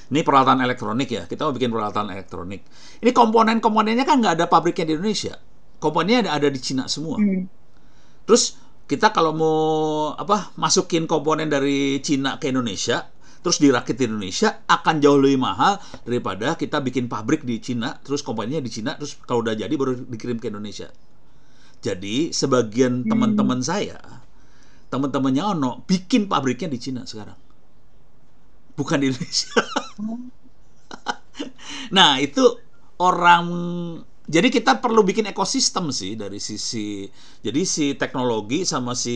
S1: ini peralatan elektronik ya kita mau bikin peralatan elektronik ini komponen-komponennya kan nggak ada pabriknya di Indonesia komponennya ada ada di Cina semua hmm. terus kita kalau mau apa masukin komponen dari Cina ke Indonesia terus dirakit di Indonesia akan jauh lebih mahal daripada kita bikin pabrik di Cina terus kompaninya di Cina terus kalau udah jadi baru dikirim ke Indonesia jadi sebagian hmm. teman-teman saya teman-temannya Ono bikin pabriknya di Cina sekarang bukan di Indonesia oh. nah itu orang jadi kita perlu bikin ekosistem sih dari sisi jadi si teknologi sama si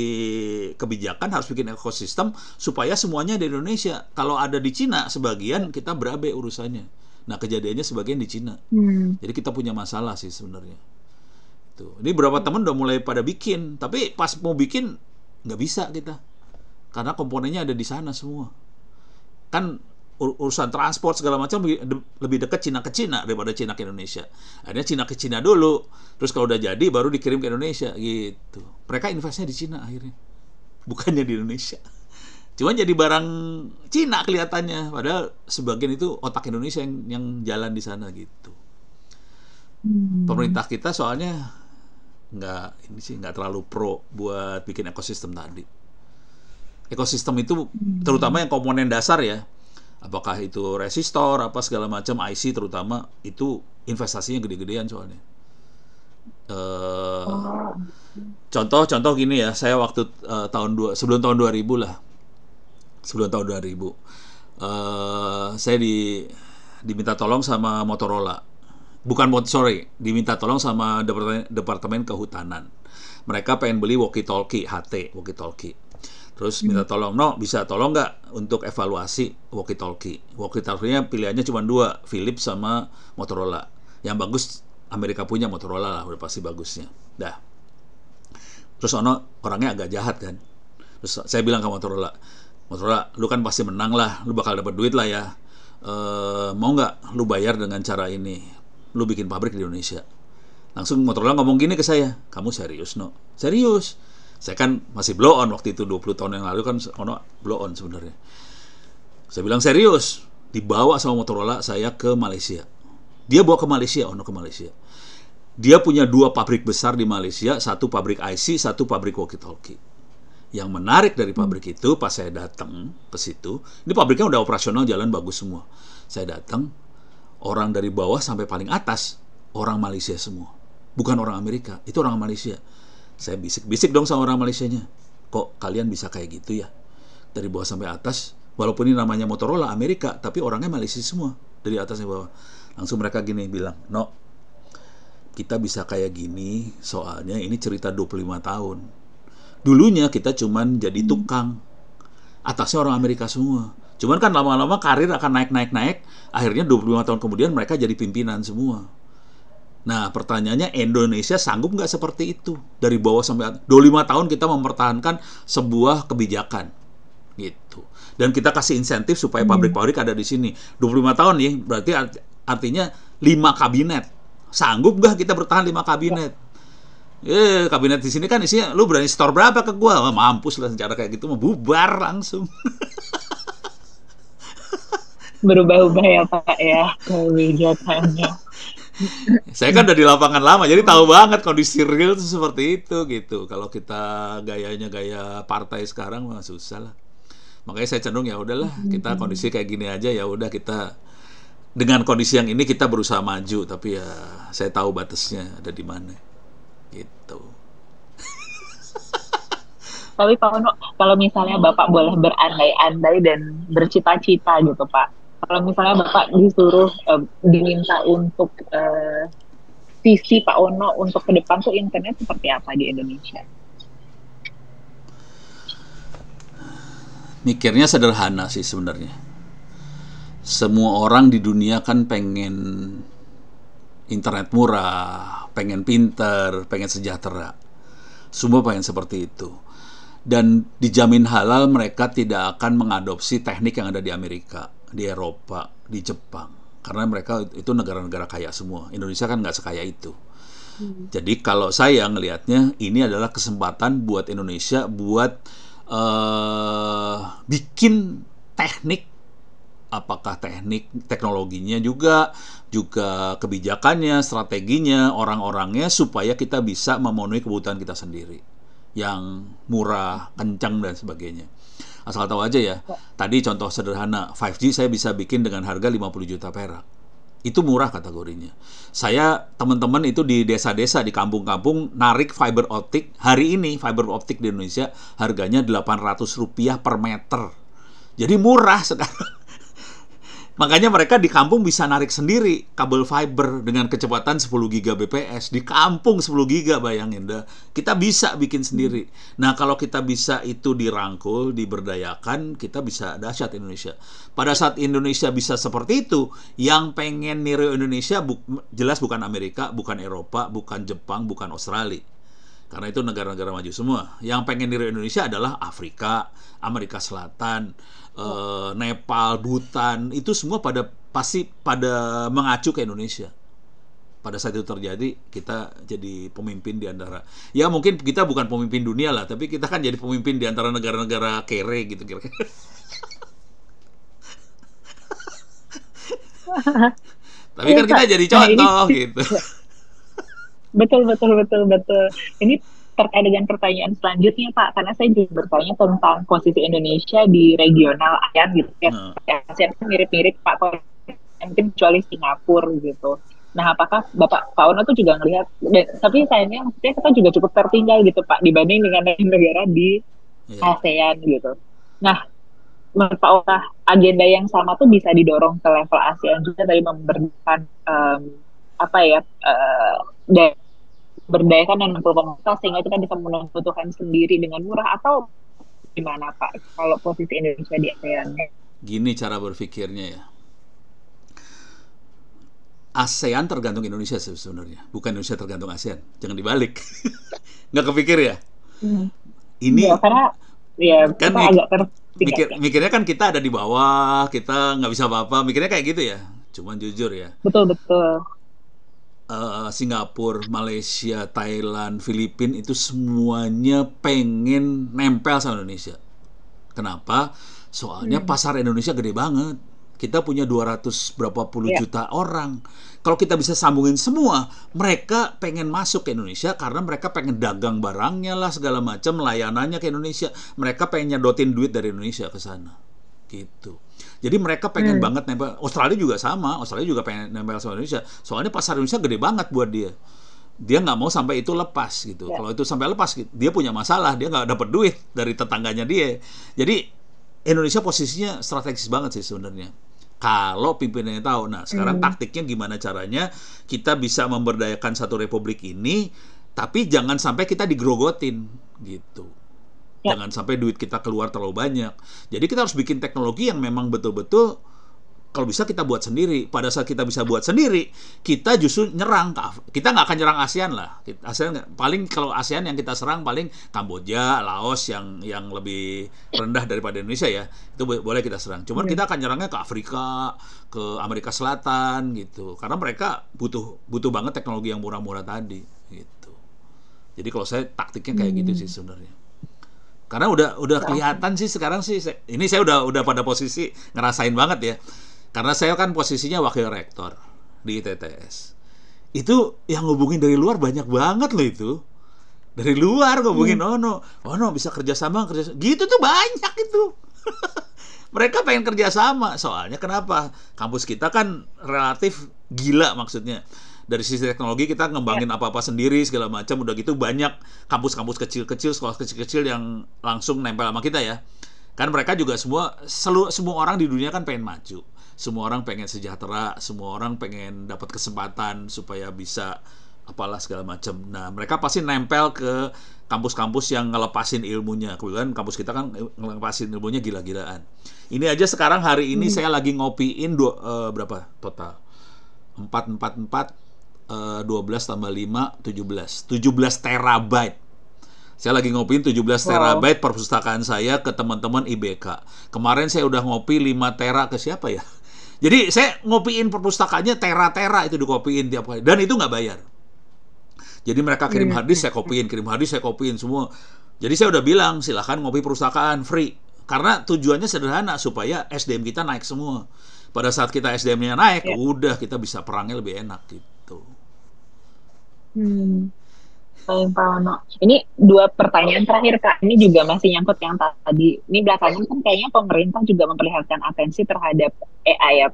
S1: kebijakan harus bikin ekosistem supaya semuanya di Indonesia. Kalau ada di Cina sebagian kita berabe urusannya. Nah, kejadiannya sebagian di Cina. Hmm. Jadi kita punya masalah sih sebenarnya. Tuh. Ini berapa teman udah mulai pada bikin, tapi pas mau bikin nggak bisa kita. Karena komponennya ada di sana semua. Kan urusan transport segala macam lebih dekat Cina ke Cina daripada Cina ke Indonesia. Akhirnya Cina ke Cina dulu, terus kalau udah jadi baru dikirim ke Indonesia gitu. Mereka investnya di Cina akhirnya, bukannya di Indonesia. Cuman jadi barang Cina kelihatannya, padahal sebagian itu otak Indonesia yang yang jalan di sana gitu. Hmm. Pemerintah kita soalnya nggak ini sih nggak terlalu pro buat bikin ekosistem tadi. Ekosistem itu hmm. terutama yang komponen dasar ya apakah itu resistor apa segala macam IC terutama itu investasinya gede-gedean soalnya uh, eh, contoh-contoh gini ya saya waktu uh, tahun dua sebelum tahun 2000 lah sebelum tahun 2000 uh, eh, saya di diminta tolong sama Motorola bukan sorry diminta tolong sama departemen, departemen kehutanan mereka pengen beli walkie talkie HT walkie talkie terus minta tolong no bisa tolong nggak untuk evaluasi walkie talkie walkie talkie-nya pilihannya cuma dua Philips sama Motorola yang bagus Amerika punya Motorola lah udah pasti bagusnya dah terus ono orangnya agak jahat kan terus saya bilang ke Motorola Motorola lu kan pasti menang lah lu bakal dapat duit lah ya e, mau nggak lu bayar dengan cara ini lu bikin pabrik di Indonesia langsung Motorola ngomong gini ke saya kamu serius no serius saya kan masih blow on waktu itu 20 tahun yang lalu kan ono blow on sebenarnya. Saya bilang serius, dibawa sama Motorola saya ke Malaysia. Dia bawa ke Malaysia, ono ke Malaysia. Dia punya dua pabrik besar di Malaysia, satu pabrik IC, satu pabrik walkie-talkie. Yang menarik dari pabrik hmm. itu pas saya datang ke situ, ini pabriknya udah operasional jalan bagus semua. Saya datang, orang dari bawah sampai paling atas orang Malaysia semua, bukan orang Amerika, itu orang Malaysia. Saya bisik-bisik dong sama orang nya Kok kalian bisa kayak gitu ya? Dari bawah sampai atas, walaupun ini namanya Motorola Amerika, tapi orangnya Malaysia semua. Dari atasnya bawah. Langsung mereka gini bilang, "No. Kita bisa kayak gini soalnya ini cerita 25 tahun. Dulunya kita cuman jadi hmm. tukang. Atasnya orang Amerika semua. Cuman kan lama-lama karir akan naik-naik-naik. Akhirnya 25 tahun kemudian mereka jadi pimpinan semua Nah, pertanyaannya Indonesia sanggup nggak seperti itu? Dari bawah sampai atas. 25 tahun kita mempertahankan sebuah kebijakan. Gitu. Dan kita kasih insentif supaya hmm. pabrik-pabrik ada di sini. 25 tahun nih, berarti artinya lima kabinet. Sanggup nggak kita bertahan lima kabinet? Ya. Eh, kabinet di sini kan isinya lu berani store berapa ke gua? Wah, mampus lah secara kayak gitu mau bubar
S2: langsung. Berubah-ubah ya, Pak ya, kebijakannya
S1: saya kan udah di lapangan lama jadi tahu banget kondisi real itu seperti itu gitu kalau kita gayanya gaya partai sekarang mah susah lah makanya saya cenderung ya udahlah kita kondisi kayak gini aja ya udah kita dengan kondisi yang ini kita berusaha maju tapi ya saya tahu batasnya ada di mana
S2: gitu tapi Pak kalau misalnya Bapak boleh berandai-andai dan bercita-cita gitu Pak, kalau misalnya bapak disuruh uh, diminta untuk uh, eh, visi Pak Ono untuk ke depan tuh internet seperti apa di Indonesia?
S1: Mikirnya sederhana sih sebenarnya. Semua orang di dunia kan pengen internet murah, pengen pinter, pengen sejahtera. Semua pengen seperti itu. Dan dijamin halal mereka tidak akan mengadopsi teknik yang ada di Amerika di Eropa, di Jepang, karena mereka itu negara-negara kaya semua. Indonesia kan nggak sekaya itu. Hmm. Jadi kalau saya ngelihatnya ini adalah kesempatan buat Indonesia buat uh, bikin teknik apakah teknik teknologinya juga juga kebijakannya strateginya orang-orangnya supaya kita bisa memenuhi kebutuhan kita sendiri yang murah kencang dan sebagainya Asal tahu aja ya. Tadi contoh sederhana, 5G saya bisa bikin dengan harga 50 juta perak. Itu murah kategorinya. Saya teman-teman itu di desa-desa, di kampung-kampung narik fiber optik. Hari ini fiber optik di Indonesia harganya 800 rupiah per meter. Jadi murah sekarang Makanya mereka di kampung bisa narik sendiri kabel fiber dengan kecepatan 10 Gbps di kampung 10 giga bayangin dah. Kita bisa bikin sendiri. Nah, kalau kita bisa itu dirangkul, diberdayakan, kita bisa dahsyat Indonesia. Pada saat Indonesia bisa seperti itu, yang pengen niru Indonesia bu jelas bukan Amerika, bukan Eropa, bukan Jepang, bukan Australia karena itu negara-negara maju semua. Yang pengen niru Indonesia adalah Afrika, Amerika Selatan, oh. e, Nepal, Bhutan, itu semua pada pasti pada mengacu ke Indonesia pada saat itu terjadi kita jadi pemimpin di antara ya mungkin kita bukan pemimpin dunia lah tapi kita kan jadi pemimpin di antara negara-negara kere gitu kira kira
S2: tapi kan kita iya, jadi contoh nah, gitu Betul, betul, betul, betul. Ini terkait dengan pertanyaan selanjutnya Pak, karena saya juga bertanya tentang posisi Indonesia di regional ASEAN gitu ya. Hmm. ASEAN kan mirip-mirip Pak, mungkin kecuali Singapura gitu. Nah, apakah Bapak Pak Ono tuh juga ngelihat, tapi sayangnya maksudnya kita juga cukup tertinggal gitu Pak, dibanding dengan negara di yeah. ASEAN gitu. Nah, Pak Ono, agenda yang sama tuh bisa didorong ke level ASEAN juga dari memberikan um, apa ya, uh, dan berdayakan dan komunitas sehingga kita bisa memenuhi kebutuhan sendiri dengan murah atau gimana Pak kalau posisi Indonesia di ASEAN?
S1: Gini cara berpikirnya ya. ASEAN tergantung Indonesia sebenarnya, bukan Indonesia tergantung ASEAN. Jangan dibalik. Nggak kepikir ya? Hmm. Ini ya, karena
S2: ya kan kita agak ter mikir, ya.
S1: mikirnya kan kita ada di bawah, kita nggak bisa apa-apa. Mikirnya kayak gitu ya. Cuman jujur ya.
S2: Betul betul
S1: uh, Singapura, Malaysia, Thailand, Filipina itu semuanya pengen nempel sama Indonesia. Kenapa? Soalnya hmm. pasar Indonesia gede banget. Kita punya 200 berapa puluh yeah. juta orang. Kalau kita bisa sambungin semua, mereka pengen masuk ke Indonesia karena mereka pengen dagang barangnya lah segala macam, layanannya ke Indonesia. Mereka pengen nyedotin duit dari Indonesia ke sana. Gitu. Jadi mereka pengen hmm. banget nempel. Australia juga sama. Australia juga pengen nempel sama Indonesia. Soalnya pasar Indonesia gede banget buat dia. Dia nggak mau sampai itu lepas gitu. Yeah. Kalau itu sampai lepas, gitu, dia punya masalah. Dia nggak dapat duit dari tetangganya dia. Jadi Indonesia posisinya strategis banget sih sebenarnya kalau pimpinannya tahu. Nah, sekarang hmm. taktiknya gimana caranya kita bisa memberdayakan satu republik ini, tapi jangan sampai kita digrogotin gitu. Ya. Jangan sampai duit kita keluar terlalu banyak. Jadi kita harus bikin teknologi yang memang betul-betul kalau bisa kita buat sendiri. Pada saat kita bisa buat sendiri, kita justru nyerang. Kita nggak akan nyerang ASEAN lah. ASEAN paling kalau ASEAN yang kita serang paling Kamboja, Laos yang yang lebih rendah daripada Indonesia ya. Itu boleh kita serang. Cuman iya. kita akan nyerangnya ke Afrika, ke Amerika Selatan gitu. Karena mereka butuh butuh banget teknologi yang murah-murah tadi gitu. Jadi kalau saya taktiknya kayak gitu hmm. gitu sih sebenarnya karena udah udah kelihatan sih sekarang sih ini saya udah udah pada posisi ngerasain banget ya karena saya kan posisinya wakil rektor di ITTS itu yang ngubungin dari luar banyak banget loh itu dari luar ngubungin hmm. Ono oh, Ono oh, bisa kerjasama kerja gitu tuh banyak itu mereka pengen kerjasama soalnya kenapa kampus kita kan relatif gila maksudnya dari sisi teknologi kita ngembangin iya. apa-apa ya. sendiri segala macam udah gitu banyak kampus-kampus kecil-kecil sekolah kecil-kecil yang langsung nempel sama kita ya kan mereka juga semua selu, semua orang di dunia kan pengen maju semua orang pengen sejahtera semua orang pengen dapat kesempatan supaya bisa apalah segala macam nah mereka pasti nempel ke kampus-kampus yang ngelepasin ilmunya kebetulan kampus kita kan ngelepasin ilmunya gila-gilaan ini aja sekarang hari ini hmm. saya lagi ngopiin dua, uh, eh, berapa total empat empat empat Eh, dua 12 tambah 5 17 17 terabyte saya lagi ngopiin 17 wow. terabyte perpustakaan saya ke teman-teman IBK kemarin saya udah ngopi 5 tera ke siapa ya jadi saya ngopiin perpustakaannya tera-tera itu dikopiin tiap kali dan itu nggak bayar jadi mereka kirim iya. hadis saya kopiin kirim hadis saya kopiin semua jadi saya udah bilang silahkan ngopi perpustakaan free karena tujuannya sederhana supaya SDM kita naik semua. Pada saat kita SDM-nya naik, yeah. udah kita bisa perangnya lebih enak gitu.
S2: Hmm. Sayang Ini dua pertanyaan terakhir Kak. Ini juga masih nyangkut yang tadi. Ini belakangan kan kayaknya pemerintah juga memperlihatkan atensi terhadap AI ya.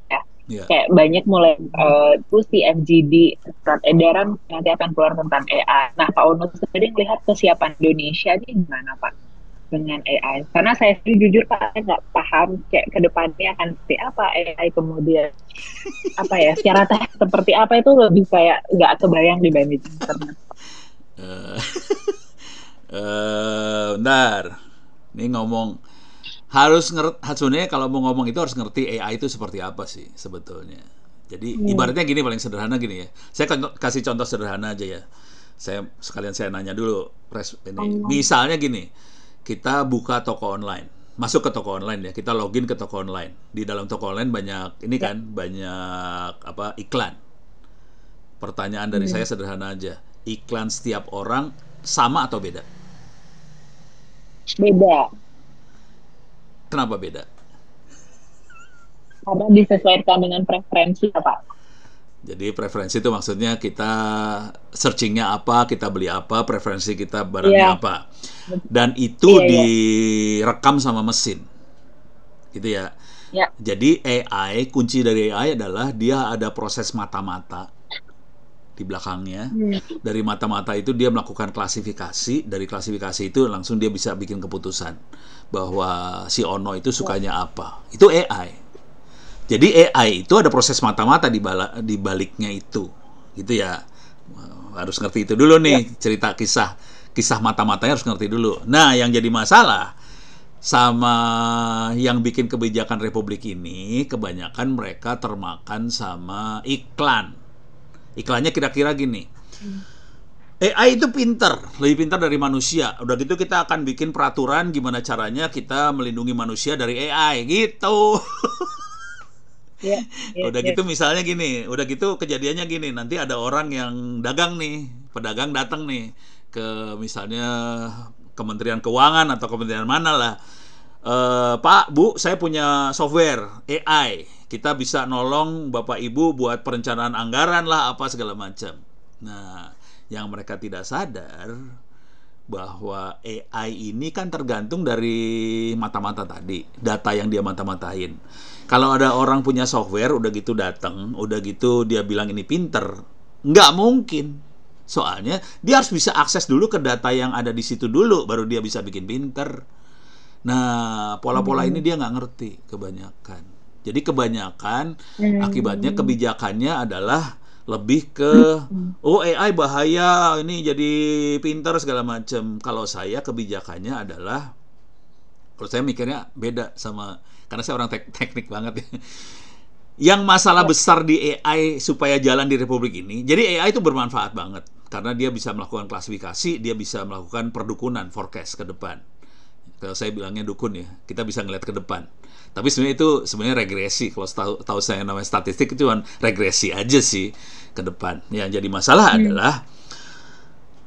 S2: Yeah. Kayak banyak mulai uh, eh, tuh MGD surat edaran nanti akan keluar tentang AI. Nah Pak Ono sendiri melihat kesiapan Indonesia ini gimana Pak? dengan AI karena saya jujur pak nggak paham kayak kedepannya akan seperti apa AI kemudian apa ya secara teh seperti apa itu lebih kayak nggak kebayang dibanding internet. Uh,
S1: uh, bentar, ini ngomong harus ngerti hasilnya kalau mau ngomong itu harus ngerti AI itu seperti apa sih sebetulnya. Jadi hmm. ibaratnya gini paling sederhana gini ya. Saya kasih contoh sederhana aja ya. Saya sekalian saya nanya dulu pres ini. Misalnya gini kita buka toko online masuk ke toko online ya kita login ke toko online di dalam toko online banyak ini ya. kan ya. banyak apa iklan pertanyaan dari hmm. saya sederhana aja iklan setiap orang sama atau beda beda kenapa beda
S2: karena disesuaikan dengan preferensi ya pak
S1: jadi preferensi itu maksudnya kita searchingnya apa, kita beli apa, preferensi kita barangnya yeah. apa, dan itu yeah, iya. direkam sama mesin, gitu ya. Yeah. Jadi AI kunci dari AI adalah dia ada proses mata-mata di belakangnya. Hmm. Dari mata-mata itu dia melakukan klasifikasi, dari klasifikasi itu langsung dia bisa bikin keputusan bahwa si Ono itu sukanya apa. Itu AI. Jadi AI itu ada proses mata-mata di, di baliknya itu, gitu ya. Harus ngerti itu dulu nih ya. cerita kisah kisah mata-matanya harus ngerti dulu. Nah, yang jadi masalah sama yang bikin kebijakan republik ini kebanyakan mereka termakan sama iklan. Iklannya kira-kira gini. Hmm. AI itu pinter, lebih pintar dari manusia. Udah gitu kita akan bikin peraturan gimana caranya kita melindungi manusia dari AI gitu.
S2: yeah, ya, udah yeah. gitu
S1: misalnya gini, udah gitu kejadiannya gini, nanti ada orang yang dagang nih, pedagang datang nih ke misalnya Kementerian Keuangan atau Kementerian mana lah. E, Pak, Bu, saya punya software AI. Kita bisa nolong Bapak Ibu buat perencanaan anggaran lah apa segala macam. Nah, yang mereka tidak sadar bahwa AI ini kan tergantung dari mata-mata tadi, data yang dia mata-matain. Kalau ada orang punya software udah gitu datang, udah gitu dia bilang ini pinter, nggak mungkin. Soalnya dia harus bisa akses dulu ke data yang ada di situ dulu, baru dia bisa bikin pinter. Nah, pola-pola hmm. ini dia nggak ngerti kebanyakan. Jadi kebanyakan
S2: hmm. akibatnya
S1: kebijakannya adalah lebih ke hmm. oh AI bahaya ini jadi pinter segala macam. Kalau saya kebijakannya adalah kalau saya mikirnya beda sama karena saya orang tek teknik banget ya. Yang masalah ya. besar di AI supaya jalan di Republik ini, jadi AI itu bermanfaat banget karena dia bisa melakukan klasifikasi, dia bisa melakukan perdukunan forecast ke depan. Kalau saya bilangnya dukun ya, kita bisa ngeliat ke depan. Tapi sebenarnya itu sebenarnya regresi kalau tahu tahu saya namanya statistik itu kan regresi aja sih ke depan. Yang jadi masalah hmm. adalah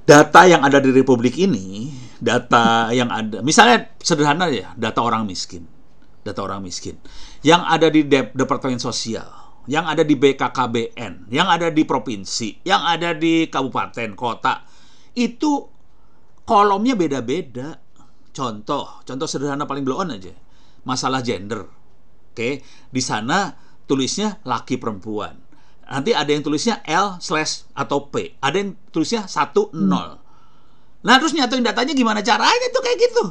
S1: data yang ada di republik ini, data yang ada misalnya sederhana ya, data orang miskin data orang miskin, yang ada di Dep Departemen Sosial, yang ada di BKKBN, yang ada di provinsi, yang ada di kabupaten, kota, itu kolomnya beda-beda. Contoh, contoh sederhana paling blow on aja. Masalah gender. Oke, di sana tulisnya laki perempuan. Nanti ada yang tulisnya L slash atau P. Ada yang tulisnya 10. Hmm. Nah, terus nyatuin datanya gimana caranya tuh kayak gitu?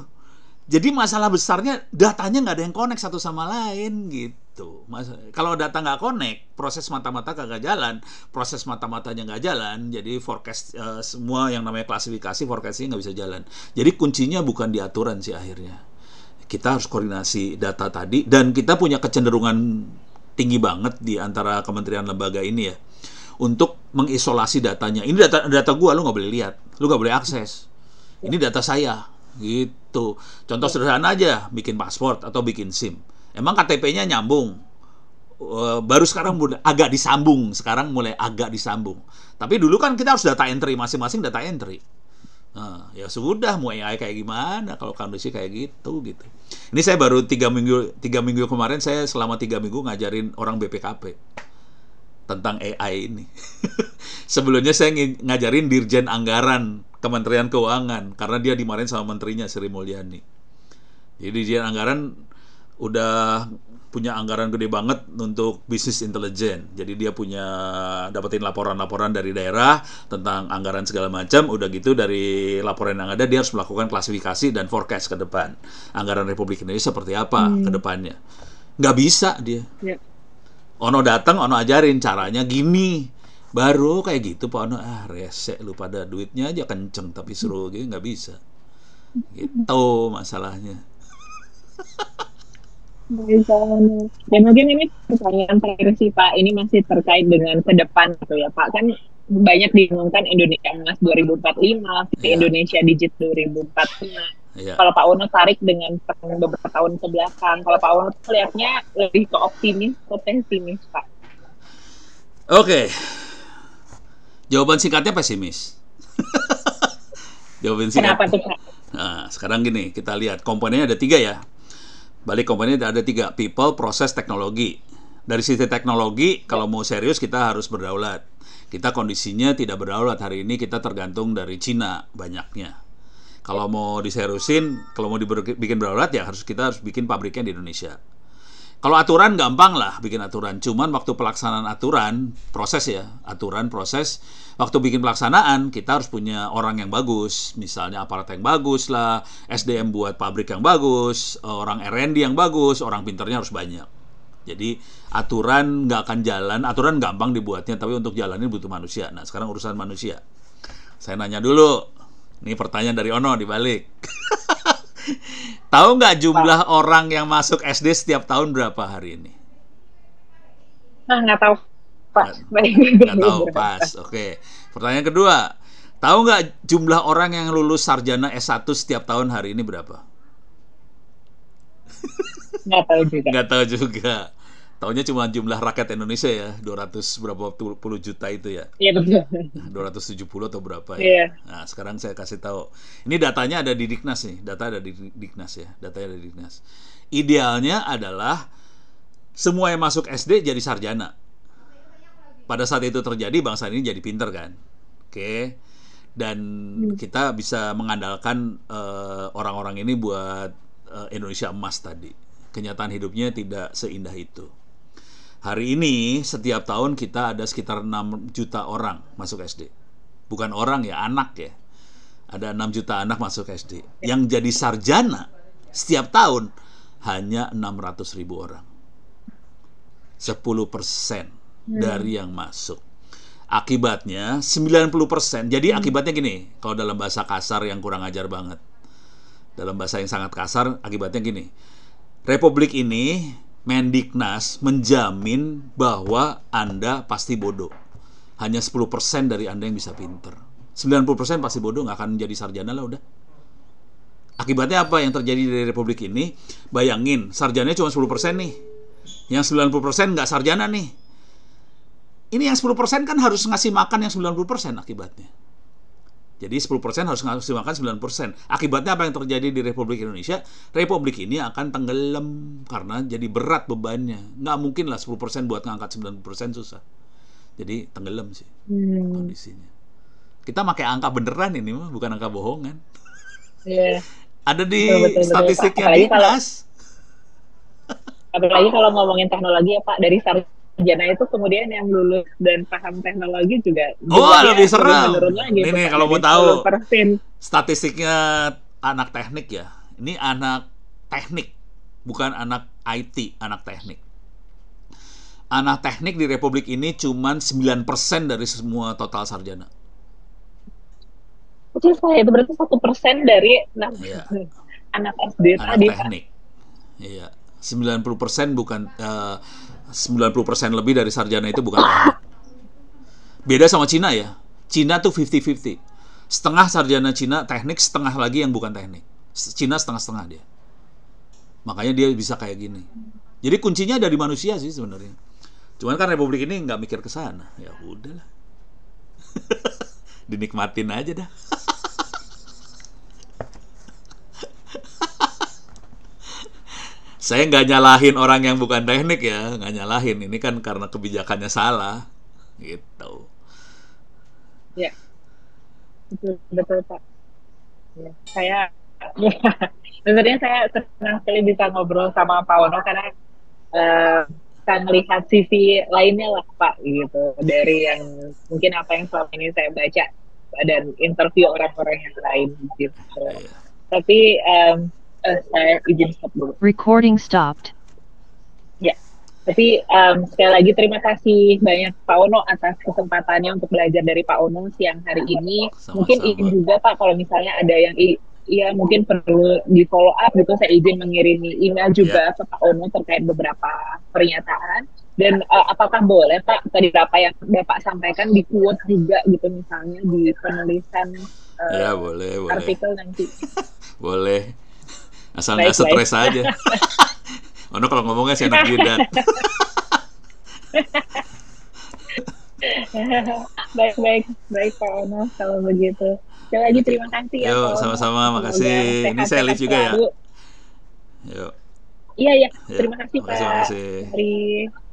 S1: Jadi masalah besarnya datanya nggak ada yang connect satu sama lain gitu. Mas, kalau data nggak connect, proses mata-mata kagak jalan, proses mata-matanya nggak jalan, jadi forecast uh, semua yang namanya klasifikasi forecasting nggak bisa jalan. Jadi kuncinya bukan di aturan sih akhirnya. Kita harus koordinasi data tadi dan kita punya kecenderungan tinggi banget di antara kementerian lembaga ini ya untuk mengisolasi datanya. Ini data data gua lu nggak boleh lihat, lu nggak boleh akses. Ini data saya gitu itu. Contoh iya. sederhana aja, bikin paspor atau bikin SIM. Emang KTP-nya nyambung. Eh, baru sekarang agak disambung, sekarang mulai agak disambung. Tapi dulu kan kita harus data entry masing-masing data entry. Nah, ya sudah mau AI kayak gimana kalau kondisi kayak gitu gitu. Ini saya baru tiga minggu tiga minggu kemarin saya selama tiga minggu ngajarin orang BPKP tentang AI ini. Sebelumnya saya ngajarin Dirjen Anggaran Kementerian Keuangan karena dia dimarahin sama menterinya Sri Mulyani. Jadi dia Anggaran udah punya anggaran gede banget untuk bisnis intelijen. Jadi dia punya dapetin laporan-laporan dari daerah tentang anggaran segala macam. Udah gitu dari laporan yang ada dia harus melakukan klasifikasi dan forecast ke depan. Anggaran Republik Indonesia seperti apa hmm. ke depannya. Gak bisa dia. Yeah. Ono datang, Ono ajarin caranya gini baru kayak gitu Pak Ono anu, ah resek lu pada duitnya aja kenceng tapi seru gitu nggak bisa gitu masalahnya
S2: anu. dan mungkin ini pertanyaan terakhir sih Pak ini masih terkait dengan ke depan gitu ya Pak kan banyak diumumkan Indonesia Emas 2045 ya. Indonesia Digit 2045 ya. Kalau Pak Uno anu tarik dengan beberapa tahun ke belakang, kalau Pak Uno lihatnya lebih ke optimis ke pesimis, Pak?
S1: Oke, okay. Jawaban singkatnya pesimis. Jawaban singkat. Kenapa tuh? Nah, sekarang gini, kita lihat komponennya ada tiga ya. Balik komponennya ada tiga, people, proses, teknologi. Dari sisi teknologi, kalau mau serius kita harus berdaulat. Kita kondisinya tidak berdaulat hari ini, kita tergantung dari Cina banyaknya. Kalau mau diserusin, kalau mau dibikin berdaulat ya harus kita harus bikin pabriknya di Indonesia kalau aturan gampang lah bikin aturan, cuman waktu pelaksanaan aturan, proses ya, aturan proses, waktu bikin pelaksanaan kita harus punya orang yang bagus, misalnya aparat yang bagus lah, SDM buat pabrik yang bagus, orang R&D yang bagus, orang pinternya harus banyak. Jadi aturan nggak akan jalan, aturan gampang dibuatnya, tapi untuk jalannya butuh manusia. Nah sekarang urusan manusia. Saya nanya dulu, ini pertanyaan dari Ono dibalik. Tahu nggak jumlah Pak. orang yang masuk SD setiap tahun berapa hari ini?
S2: Nah, nggak tahu. pak. Nggak tahu
S1: pas. Oke. Pertanyaan kedua. Tahu nggak jumlah orang yang lulus sarjana S1 setiap tahun hari ini berapa?
S2: Nggak tahu juga. Nggak
S1: tahu juga. Tahunya cuma jumlah rakyat Indonesia ya, 200 berapa puluh juta itu ya. Iya betul. 270 nah, atau berapa ya. Iya. Nah, sekarang saya kasih tahu. Ini datanya ada di Diknas nih, data ada di Diknas ya, data ada di Diknas. Idealnya adalah semua yang masuk SD jadi sarjana. Pada saat itu terjadi bangsa ini jadi pinter kan. Oke. Dan hmm. kita bisa mengandalkan orang eh, orang-orang ini buat uh, Indonesia emas tadi. Kenyataan hidupnya tidak seindah itu. Hari ini setiap tahun kita ada sekitar 6 juta orang masuk SD. Bukan orang ya, anak ya. Ada 6 juta anak masuk SD. Yang jadi sarjana setiap tahun hanya 600 ribu orang. 10 persen hmm. dari yang masuk. Akibatnya 90 persen. Jadi hmm. akibatnya gini, kalau dalam bahasa kasar yang kurang ajar banget. Dalam bahasa yang sangat kasar, akibatnya gini. Republik ini Mendiknas menjamin bahwa Anda pasti bodoh. Hanya 10% dari Anda yang bisa pinter. 90% pasti bodoh, nggak akan menjadi sarjana lah udah. Akibatnya apa yang terjadi di republik ini? Bayangin, sarjana cuma 10% nih. Yang 90% nggak sarjana nih. Ini yang 10% kan harus ngasih makan yang 90% akibatnya. Jadi 10% harus sembilan 9%. Akibatnya apa yang terjadi di Republik Indonesia? Republik ini akan tenggelam karena jadi berat bebannya. Nggak mungkin lah 10% buat ngangkat 9% susah. Jadi tenggelam sih hmm. kondisinya. Kita pakai angka beneran ini mah, bukan angka bohongan. Yeah. Ada di betul, betul, statistiknya betul, Apalagi Kalau,
S2: apalagi kalau ngomongin teknologi ya Pak, dari start sarjana itu kemudian yang lulus dan paham teknologi juga oh lebih serem menurun lagi ini kan? kalau mau tahu persen.
S1: statistiknya anak teknik ya ini anak teknik bukan anak IT anak teknik anak teknik di republik ini cuman 9% dari semua total sarjana
S2: itu saya itu berarti satu persen dari nah, anak SD anak tadi teknik.
S1: Iya, Sembilan puluh persen bukan uh, 90% lebih dari sarjana itu bukan teknik. Beda sama Cina ya. Cina tuh 50-50. Setengah sarjana Cina teknik, setengah lagi yang bukan teknik. Cina setengah-setengah dia. Makanya dia bisa kayak gini. Jadi kuncinya ada di manusia sih sebenarnya. Cuman kan Republik ini nggak mikir ke sana. Ya udahlah. Dinikmatin aja dah. saya nggak nyalahin orang yang bukan teknik ya nggak nyalahin ini kan karena kebijakannya salah
S2: gitu ya betul betul pak ya, saya ya, sebenarnya saya senang sekali bisa ngobrol sama Pak Wono karena uh, bisa melihat sisi lainnya lah Pak gitu dari yang mungkin apa yang selama ini saya baca dan interview orang-orang yang lain gitu. ya. Tapi um, saya izin stop Recording stopped. Ya, tapi um, sekali lagi terima kasih banyak Pak Ono atas kesempatannya untuk belajar dari Pak Ono siang hari ini. Sama-sama. Mungkin ini juga Pak kalau misalnya ada yang Iya mungkin perlu di follow up gitu saya izin mengirimi email juga yeah. ke Pak Ono terkait beberapa pernyataan dan uh, apakah boleh Pak tadi apa yang Bapak sampaikan di quote juga gitu misalnya di penulisan uh, ya,
S1: boleh, boleh. nanti boleh asal nggak stres aja
S2: oh,
S1: Ono kalau ngomongnya si anak bidan
S2: baik baik baik Pak Ono kalau begitu sekali lagi terima kasih ya Yo, sama-sama makasih sehat, ini saya live juga ya Yo. iya iya terima kasih Pak Terima kasih.